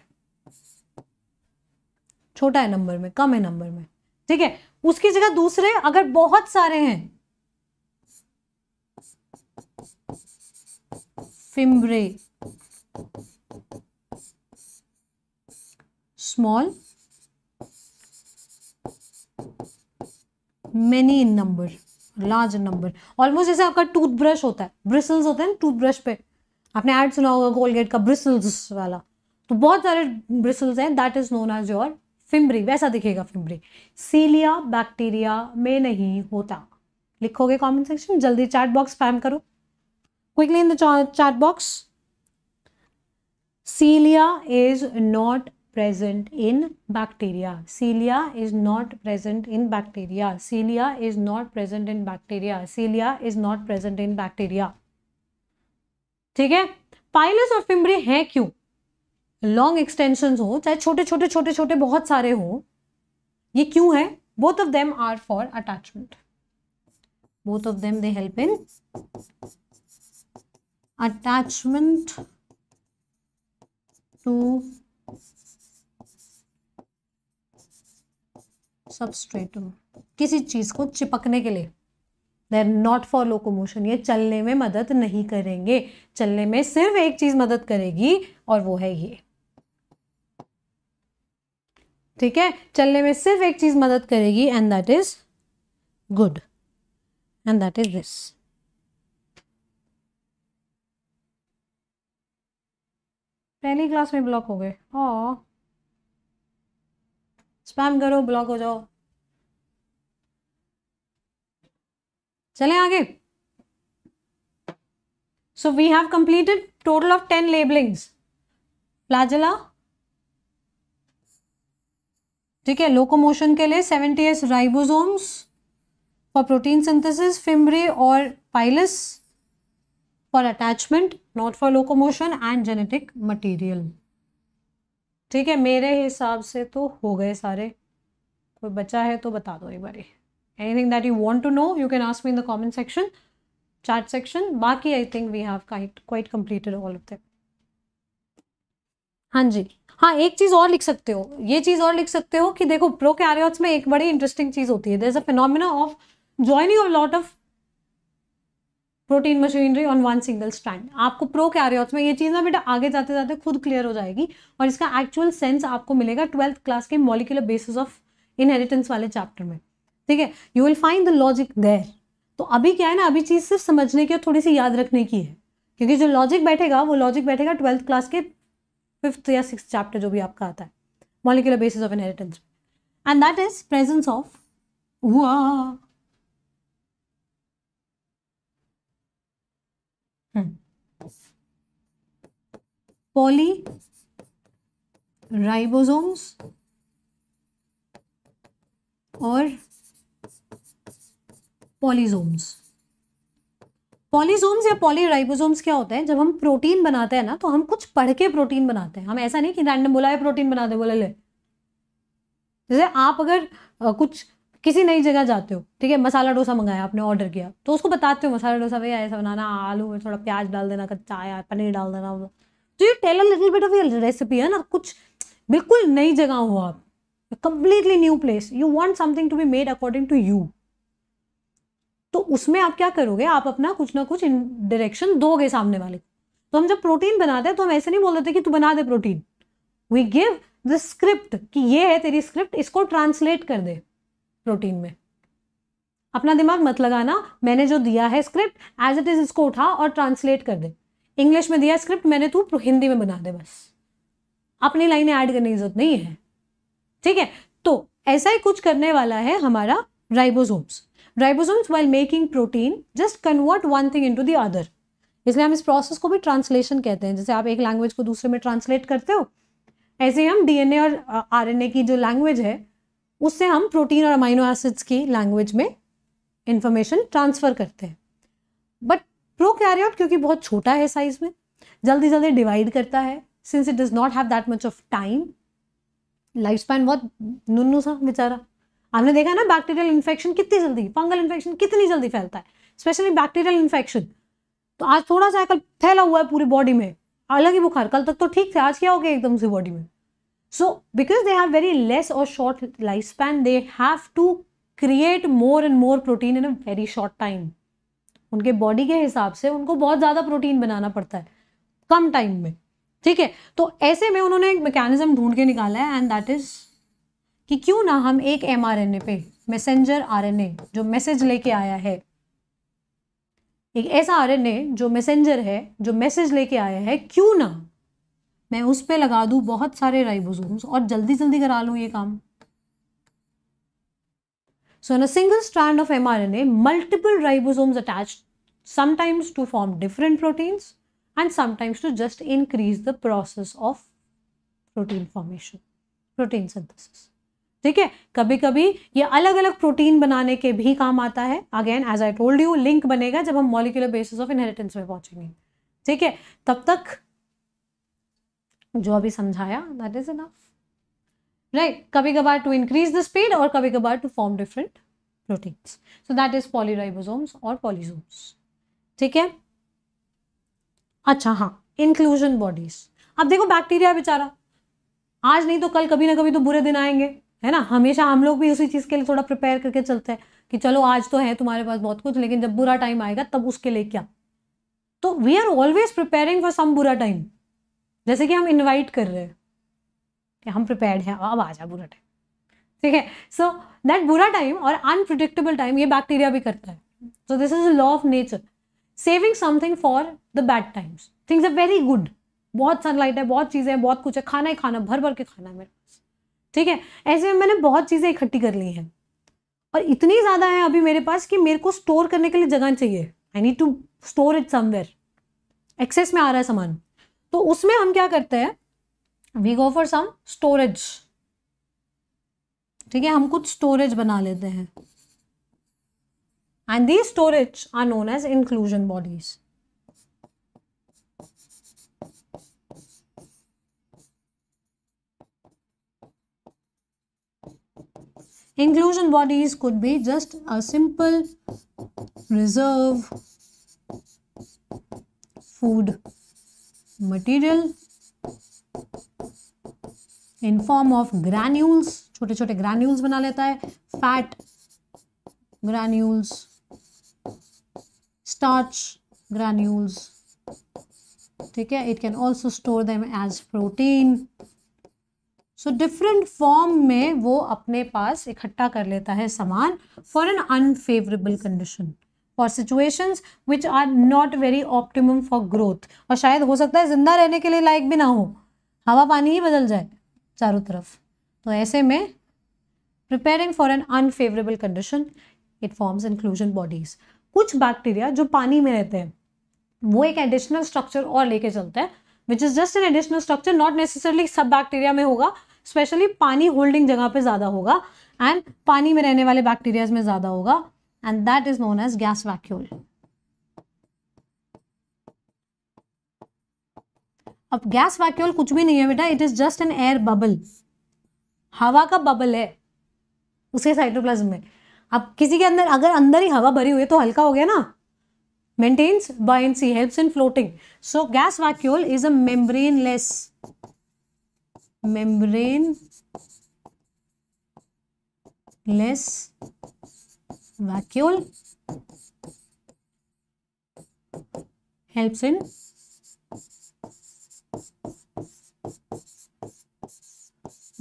छोटा है नंबर में कम है नंबर में ठीक है उसकी जगह दूसरे अगर बहुत सारे हैं fimbriae small many in number large number almost जैसे आपका टूथब्रश होता है ब्रिसल्स होते हैं टूथब्रश पे आपने ऐड सुना होगा कोलगेट का ब्रिसल्स वाला तो बहुत सारे ब्रिसल्स हैं that is known as your fimbriae वैसा दिखेगा फिम्बरी सीलिया बैक्टीरिया में नहीं होता लिखोगे कमेंट सेक्शन जल्दी चैट बॉक्स स्पैम करो quickly in the chat box cilia is not present in bacteria cilia is not present in bacteria cilia is not present in bacteria cilia is not present in bacteria ठीक है pilus और फिम्बरे हैं क्यों long extension हो चाहे छोटे छोटे छोटे छोटे बहुत सारे हो ये क्यों है both of them are for attachment both of them they help in attachment to substratum किसी चीज को चिपकने के लिए they are not for locomotion ये चलने में मदद नहीं करेंगे चलने में सिर्फ एक चीज़ मदद करेगी और वो है ये ठीक है चलने में सिर्फ एक चीज़ मदद करेगी and that is good and that is this पहली क्लास में ब्लॉक हो गए और स्पैम करो ब्लॉक हो जाओ चलें आगे so we have completed total of ten labellings flagella ठीक है लोकोमोशन के लिए seventy S ribosomes for protein synthesis fimbriae और pilus for attachment not for locomotion and genetic material ठीक है मेरे हिसाब से तो हो गए सारे कोई बचा है तो बता दो एक बारी anything that you want to know you can ask me in the comment section chat section बाकी I think we have quite completed all of them हाँ जी हाँ एक चीज़ और लिख सकते हो ये चीज़ और लिख सकते हो कि देखो प्रो कैरियॉट्स में एक बड़ी इंटरेस्टिंग चीज़ होती है there is a phenomena of joining of lot of protein machinery on one single strand आपको प्रो कैरियॉट्स में ये चीज़ ना बेटा आगे जाते जाते खुद क्लियर हो जाएगी और इसका एक्चुअल सेंस आपको मिलेगा ट्वेल्थ क्लास के मॉलिकुलर बेसिस ऑफ इनहेरिटेंस वाले चैप्टर में ठीक है you will find the logic there तो अभी क्या है ना अभी चीज़ सिर्फ समझने की और थोड़ी सी याद रखने की है क्योंकि जो लॉजिक बैठेगा वो लॉजिक बैठेगा ट्वेल्थ क्लास के फिफ्थ या सिक्स चैप्टर जो भी आपका आता है molecular basis of inheritance and that is presence of हुआ पॉली राइबोसोम्स हम्म। और पॉलीजोम्स पॉलीजोम्स या पॉलीराइबोसोम्स क्या होते हैं जब हम प्रोटीन बनाते हैं ना तो हम कुछ पढ़ के प्रोटीन बनाते हैं हम ऐसा नहीं कि रैंडम बोला है प्रोटीन बना दे बोले ले जैसे आप अगर कुछ किसी नई जगह जाते हो ठीक है मसाला डोसा मंगाया आपने ऑर्डर किया तो उसको बताते हो मसाला डोसा भैया ऐसा बनाना आलू में थोड़ा प्याज डाल देना कच्चा या पनीर डाल देना तो you tell a little bit of your recipe है ना कुछ बिल्कुल नई जगह हो आप completely new place you want something to be made according to you तो उसमें आप क्या करोगे आप अपना कुछ ना कुछ डायरेक्शन दोगे सामने वाले तो हम जब प्रोटीन बनाते हैं तो हम ऐसे नहीं बोल देते कि तू बना दे protein we give the script कि ये है तेरी स्क्रिप्ट इसको ट्रांसलेट कर दे प्रोटीन में अपना दिमाग मत लगाना मैंने जो दिया है स्क्रिप्ट एज इट इज इसको उठा और ट्रांसलेट कर दे इंग्लिश में दिया स्क्रिप्ट मैंने तू हिंदी में बना दे बस अपनी लाइनें ऐड करने की जरूरत नहीं है ठीक है तो ऐसा ही कुछ करने वाला है हमारा ribosomes ribosomes while making protein just convert one thing into the other इसलिए हम इस प्रोसेस को भी ट्रांसलेशन कहते हैं जैसे आप एक लैंग्वेज को दूसरे में ट्रांसलेट करते हो ऐसे ही हम डीएनए और आरएनए की जो लैंग्वेज है उससे हम प्रोटीन और अमाइनो एसिड्स की लैंग्वेज में इंफॉर्मेशन ट्रांसफ़र करते हैं बट प्रोकैरियोट क्योंकि बहुत छोटा है साइज में जल्दी जल्दी डिवाइड करता है since it does not have that much of time life span बहुत नुनू सा बेचारा आपने देखा ना बैक्टीरियल इन्फेक्शन कितनी जल्दी फंगल इन्फेक्शन कितनी जल्दी फैलता है स्पेशली बैक्टीरियल इन्फेक्शन तो आज थोड़ा सा कल फैला हुआ है पूरी बॉडी में अलग ही बुखार कल तक तो ठीक थे आज क्या हो गया एकदम से बॉडी में so because they have very less और short life span they have to create more and more protein in a very short time उनके बॉडी के हिसाब से उनको बहुत ज़्यादा प्रोटीन बनाना पड़ता है कम टाइम में ठीक है तो ऐसे में उन्होंने एक मैकेनिज्म ढूंढ के निकाला है एंड दैट इज़ कि क्यों ना हम एक एम पे मैसेंजर आर जो मैसेज लेके आया है एक ऐसा आर जो मैसेंजर है जो मैसेज लेके आया है क्यों ना मैं उस पर लगा दूँ बहुत सारे राइबोसोम्स और जल्दी जल्दी करा लूँ ये काम so in single strand of M R N A multiple ribosomes attach sometimes to form different proteins and sometimes to just increase the process of protein formation protein synthesis ठीक है कभी कभी ये अलग अलग प्रोटीन बनाने के भी काम आता है again as I told you link बनेगा जब हम मॉलिकुलर बेसिस ऑफ इनहेरिटेंस में पहुंचेंगे ठीक है तब तक जो अभी समझाया दैट इज इनफ राइट कभी कभार टू इंक्रीज द स्पीड और कभी कभार to form different proteins so that is polyribosomes और पॉलीजोम्स ठीक है अच्छा हाँ इंक्लूजन बॉडीज अब देखो बैक्टीरिया बेचारा आज नहीं तो कल कभी ना कभी तो बुरे दिन आएंगे है ना हमेशा हम लोग भी उसी चीज़ के लिए थोड़ा प्रिपेयर करके चलते हैं कि चलो आज तो है तुम्हारे पास बहुत कुछ लेकिन जब बुरा टाइम आएगा तब उसके लिए क्या तो we are always preparing for some बुरा टाइम जैसे कि हम इन्वाइट कर रहे हैं कि हम प्रिपेयर हैं अब आ जा बुरा टाइम ठीक है सो दैट बुरा टाइम और अनप्रिडिक्टेबल टाइम ये बैक्टीरिया भी करता है so this is a law of nature saving something for the bad times things a very good बहुत सनलाइट है बहुत चीज़ें हैं बहुत कुछ है खाना ही खाना भर भर के खाना है मेरा ठीक है ऐसे में मैंने बहुत चीज़ें इकट्ठी कर ली हैं और इतनी ज़्यादा है अभी मेरे पास कि मेरे को स्टोर करने के लिए जगह चाहिए I need to store it somewhere excess में आ रहा है सामान तो उसमें हम क्या करते हैं we go for some storage ठीक है हम कुछ स्टोरेज बना लेते हैं and the storage are known as inclusion bodies inclusion bodies could be just a simple reserve food material in form of granules chote chote granules bana fat granules starch granules theek hai it can also store them as protein so different form में वो अपने पास इकट्ठा कर लेता है सामान for an unfavourable condition for situations which are not very optimum for growth और शायद हो सकता है ज़िंदा रहने के लिए लायक भी ना हो हवा पानी ही बदल जाए चारों तरफ तो ऐसे में preparing for an unfavourable condition it forms inclusion bodies कुछ बैक्टीरिया जो पानी में रहते हैं वो एक एडिशनल स्ट्रक्चर और लेके चलते हैं which is just an additional structure not necessarily सब बैक्टीरिया में होगा स्पेशली पानी होल्डिंग जगह पे ज़्यादा होगा एंड पानी में रहने वाले बैक्टीरियाज में ज़्यादा होगा and that is known as gas vacuole अब गैस वैक्यूल कुछ भी नहीं है बेटा it is just an air bubble हवा का बबल है उसे साइटोप्लाज्म में अब किसी के अंदर अगर अंदर ही हवा भरी हुई है तो हल्का हो गया ना maintains buoyancy helps in floating so gas vacuole is a membraneless membrane less vacuole helps in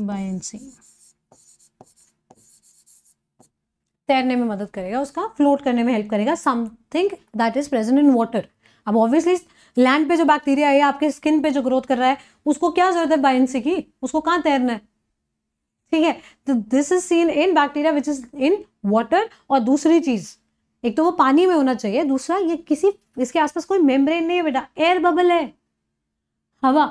buoyancy तैरने में मदद करेगा उसका फ्लोट करने में हेल्प करेगा something that is present in water अब ऑब्वियसली लैंड पे जो बैक्टीरिया है आपके स्किन पे जो ग्रोथ कर रहा है उसको क्या जरूरत है बाइंसी की उसको कहाँ तैरना है ठीक है तो this is seen in bacteria which is in water और दूसरी चीज एक तो वो पानी में होना चाहिए दूसरा ये किसी इसके आसपास कोई मेम्ब्रेन नहीं है बेटा एयर बबल है हवा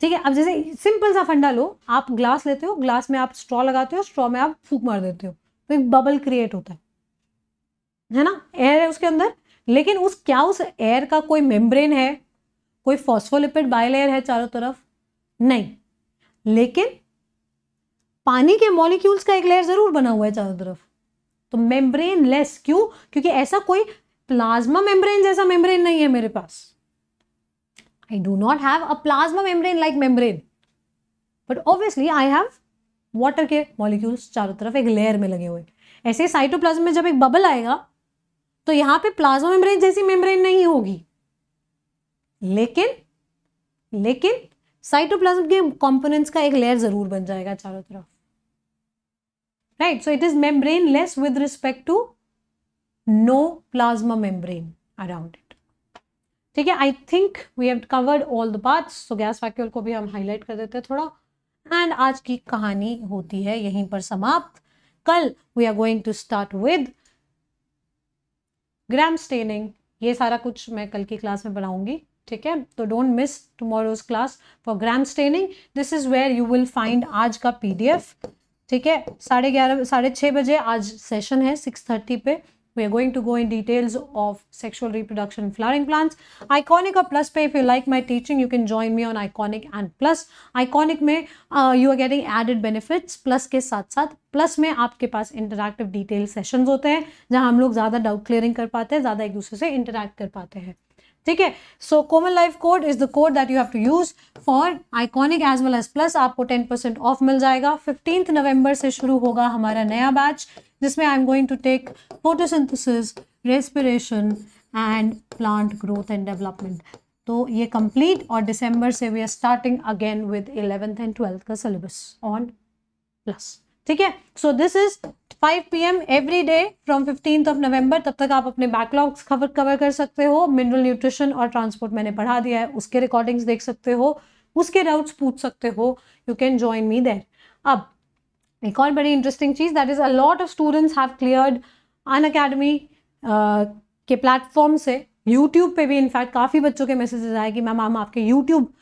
ठीक है अब जैसे सिंपल सा फंडा लो आप ग्लास लेते हो ग्लास में आप स्ट्रॉ लगाते हो स्ट्रॉ में आप फूक मार देते हो तो एक बबल क्रिएट होता है है ना एयर है उसके अंदर लेकिन उस क्या उस एयर का कोई मेम्ब्रेन है कोई फॉस्फोलिपिड बायलेयर है चारों तरफ नहीं लेकिन पानी के मॉलिक्यूल्स का एक लेयर ज़रूर बना हुआ है चारों तरफ तो मेम्ब्रेन लेस क्यों क्योंकि ऐसा कोई प्लाज्मा मेम्ब्रेन जैसा मेम्ब्रेन नहीं है मेरे पास I do not have a plasma membrane like membrane but obviously I have water के मॉलिक्यूल्स चारों तरफ एक लेयर में लगे हुए ऐसे साइटोप्लाज्म में जब एक बबल आएगा तो यहां पे प्लाज्मा मेम्ब्रेन जैसी मेम्ब्रेन नहीं होगी लेकिन लेकिन साइटोप्लाज्म के कंपोनेंट्स का एक लेयर जरूर बन जाएगा चारों तरफ right so it is membrane less with respect to no plasma membrane around it ठीक है I think we have covered all the parts so gas vacuole को भी हम हाईलाइट कर देते हैं थोड़ा एंड आज की कहानी होती है यहीं पर समाप्त कल we are going to start with Gram staining ये सारा कुछ मैं कल की क्लास में बनाऊंगी ठीक है तो don't miss tomorrow's class for Gram staining this is where you will find आज का पीडीएफ ठीक है साढ़े ग्यारह साढ़े छः बजे आज सेशन है सिक्स थर्टी पे We are going to go in details of sexual reproduction flowering plants. Iconic or Plus Pay, if you like my teaching, you can join me on Iconic and Plus. Iconic mein uh, you are getting added benefits. Plus ke sath sath plus mein aapke paas interactive detail sessions hote hain jahan hum log zyada doubt clearing kar pate hain zyada ek dusre se interact kar pate hain theek hai so common life code is the code that you have to use for iconic as well as plus aapko 10% off mil jayega 15th november se shuru hoga hamara naya batch जिसमें I am going to take photosynthesis respiration and plant growth and development तो ये complete और दिसंबर से we are starting again with eleventh and twelfth का syllabus on plus ठीक है so this is 5 M every day from fifteenth of November तब तक आप अपने बैकलॉग्स खबर कवर कर सकते हो मिनरल न्यूट्रिशन और ट्रांसपोर्ट मैंने पढ़ा दिया है उसके रिकॉर्डिंग्स देख सकते हो उसके डाउट्स पूछ सकते हो you can join me there अब एक और बड़ी इंटरेस्टिंग चीज़ that is a lot of students have cleared Unacademy के प्लेटफॉर्म से यूट्यूब पे भी इनफैक्ट काफ़ी बच्चों के मैसेजेस आए कि मैम हम आपके यूट्यूब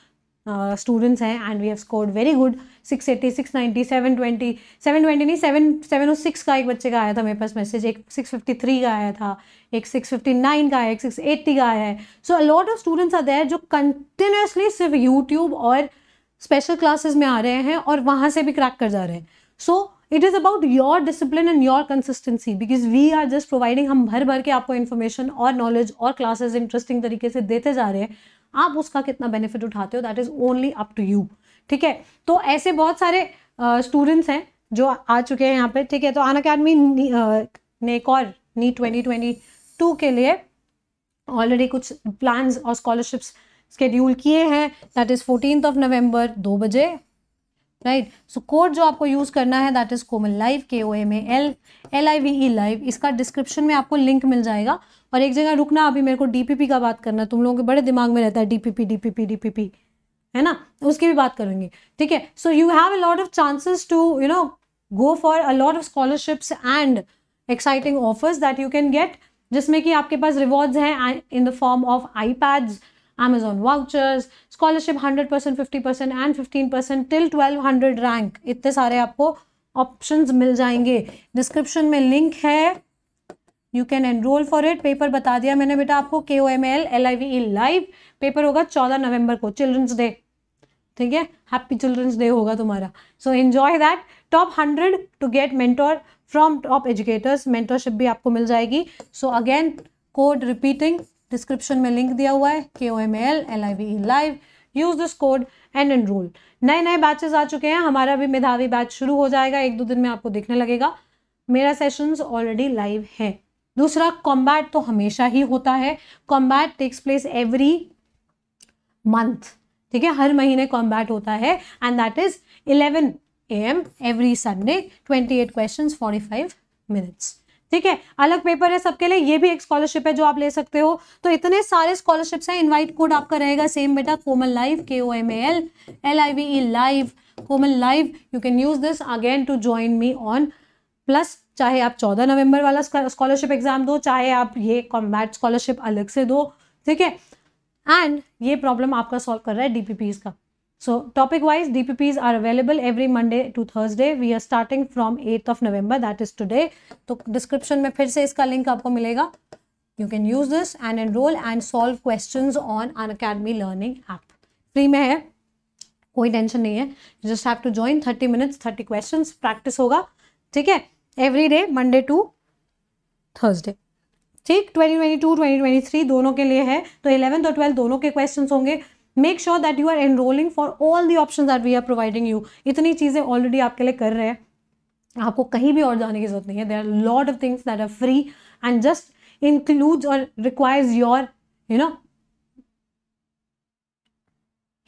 स्टूडेंट्स uh, हैं and we have scored very good six eighty six ninety seven twenty seven twenty नहीं सेवन सेवन ओ सिक्स का एक बच्चे का आया था मेरे पास मैसेज एक सिक्स फिफ्टी थ्री का आया था एक सिक्स फिफ्टी नाइन का आया एक सिक्स एट्टी का आया है सो अलॉट ऑफ स्टूडेंट्स आते हैं जो कंटिन्यूसली सिर्फ यूट्यूब और स्पेशल क्लासेस में आ रहे हैं और वहाँ से भी क्रैक कर जा रहे हैं so it is about your discipline and your consistency because we are just providing हम भर भर के आपको इन्फॉर्मेशन और नॉलेज और क्लासेज इंटरेस्टिंग तरीके से देते जा रहे हैं आप उसका कितना बेनिफिट उठाते हो that is only up to you ठीक है तो ऐसे बहुत सारे स्टूडेंट्स uh, हैं जो आ चुके हैं यहाँ पे ठीक है तो अन अकेडमी ने एक और नी ट्वेंटी ट्वेंटी टू के लिए ऑलरेडी कुछ प्लान्स और स्कॉलरशिप्स स्केड्यूल किए हैं that is fourteen of November दो बजे राइट सो कोड जो आपको यूज़ करना है that is Komal live K O M A L L I V E live इसका डिस्क्रिप्शन में आपको लिंक मिल जाएगा और एक जगह रुकना अभी मेरे को डीपीपी का बात करना तुम लोगों के बड़े दिमाग में रहता है डीपीपी डीपीपी डीपीपी है ना तो उसकी भी बात करेंगे ठीक है so you have a lot of chances to you know go for a lot of scholarships and exciting offers that you can get जिसमें कि आपके पास रिवॉर्ड्स हैं in the form of iPads Amazon vouchers scholarship 100 percent fifty percent and fifteen percent till twelve hundred rank इतने सारे आपको options मिल जाएंगे description में लिंक है you can enrol for it paper बता दिया मैंने बेटा आपको K O M L L I V E live paper होगा चौदह नवंबर को चिल्ड्रंस डे ठीक है हैप्पी चिल्ड्रंस डे होगा तुम्हारा so enjoy that top hundred to get mentor from top educators mentorship भी आपको मिल जाएगी so again code repeating description में लिंक दिया हुआ है K O M L L I V live use this code and enrol नए नए बैचेस आ चुके हैं हमारा भी मेधावी बैच शुरू हो जाएगा एक दो दिन में आपको देखने लगेगा मेरा सेशंस ऑलरेडी लाइव है दूसरा कॉम्बैट तो हमेशा ही होता है combat takes place every month ठीक है हर महीने कॉम्बैट होता है and that is eleven A M every Sunday twenty eight question forty five minutes ठीक है अलग पेपर है सबके लिए ये भी एक स्कॉलरशिप है जो आप ले सकते हो तो इतने सारे स्कॉलरशिप्स हैं इनवाइट कोड आपका रहेगा सेम बेटा Komal live K O M A L L I V E live Komal live you can use this again to join me on plus चाहे आप चौदह नवंबर वाला स्कॉलरशिप एग्जाम दो चाहे आप ये कॉम्बैट स्कॉलरशिप अलग से दो ठीक है एंड ये प्रॉब्लम आपका सॉल्व कर रहा है डीपीपीज का So topic wise DPPs are available every Monday to Thursday. We are starting from 8th of November that is today. तो description mein fir se iska link aapko milega You can use this and enroll and solve questions on an academy Learning app. Free mein hai कोई tension नहीं है you just have to join thirty minutes thirty question practice होगा ठीक है every day Monday to Thursday ठीक 2022 2023 दोनों के लिए है तो 11th और ट्वेल्थ दोनों के क्वेश्चंस होंगे make sure that you are enrolling for all the option that we are providing you इतनी चीज़ें ऑलरेडी आपके लिए कर रहे हैं आपको कहीं भी और जाने की जरूरत नहीं है there are lot of things that are free and just includes और requires your you know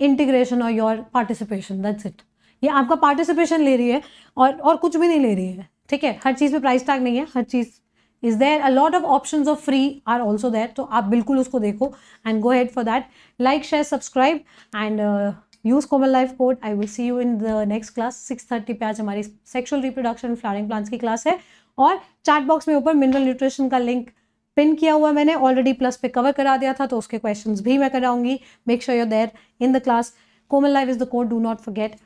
integration और योर पार्टिसिपेशन दैट्स इट ये आपका पार्टिसिपेशन ले रही है और और कुछ भी नहीं ले रही है ठीक है हर चीज़ पे प्राइस टैग नहीं है हर चीज़ is there a lot of option of free are also there तो आप बिल्कुल उसको देखो and go ahead for that like share subscribe and use Komal life code I will see you in the next class six thirty पे आज हमारी sexual reproduction flowering plants की class है और चैट बॉक्स में ऊपर मिनरल न्यूट्रिशन का link pin किया हुआ मैंने ऑलरेडी प्लस पे कवर करा दिया था तो उसके क्वेश्चंस भी मैं कराऊंगी make sure you're there in the class Komal life is the code do not forget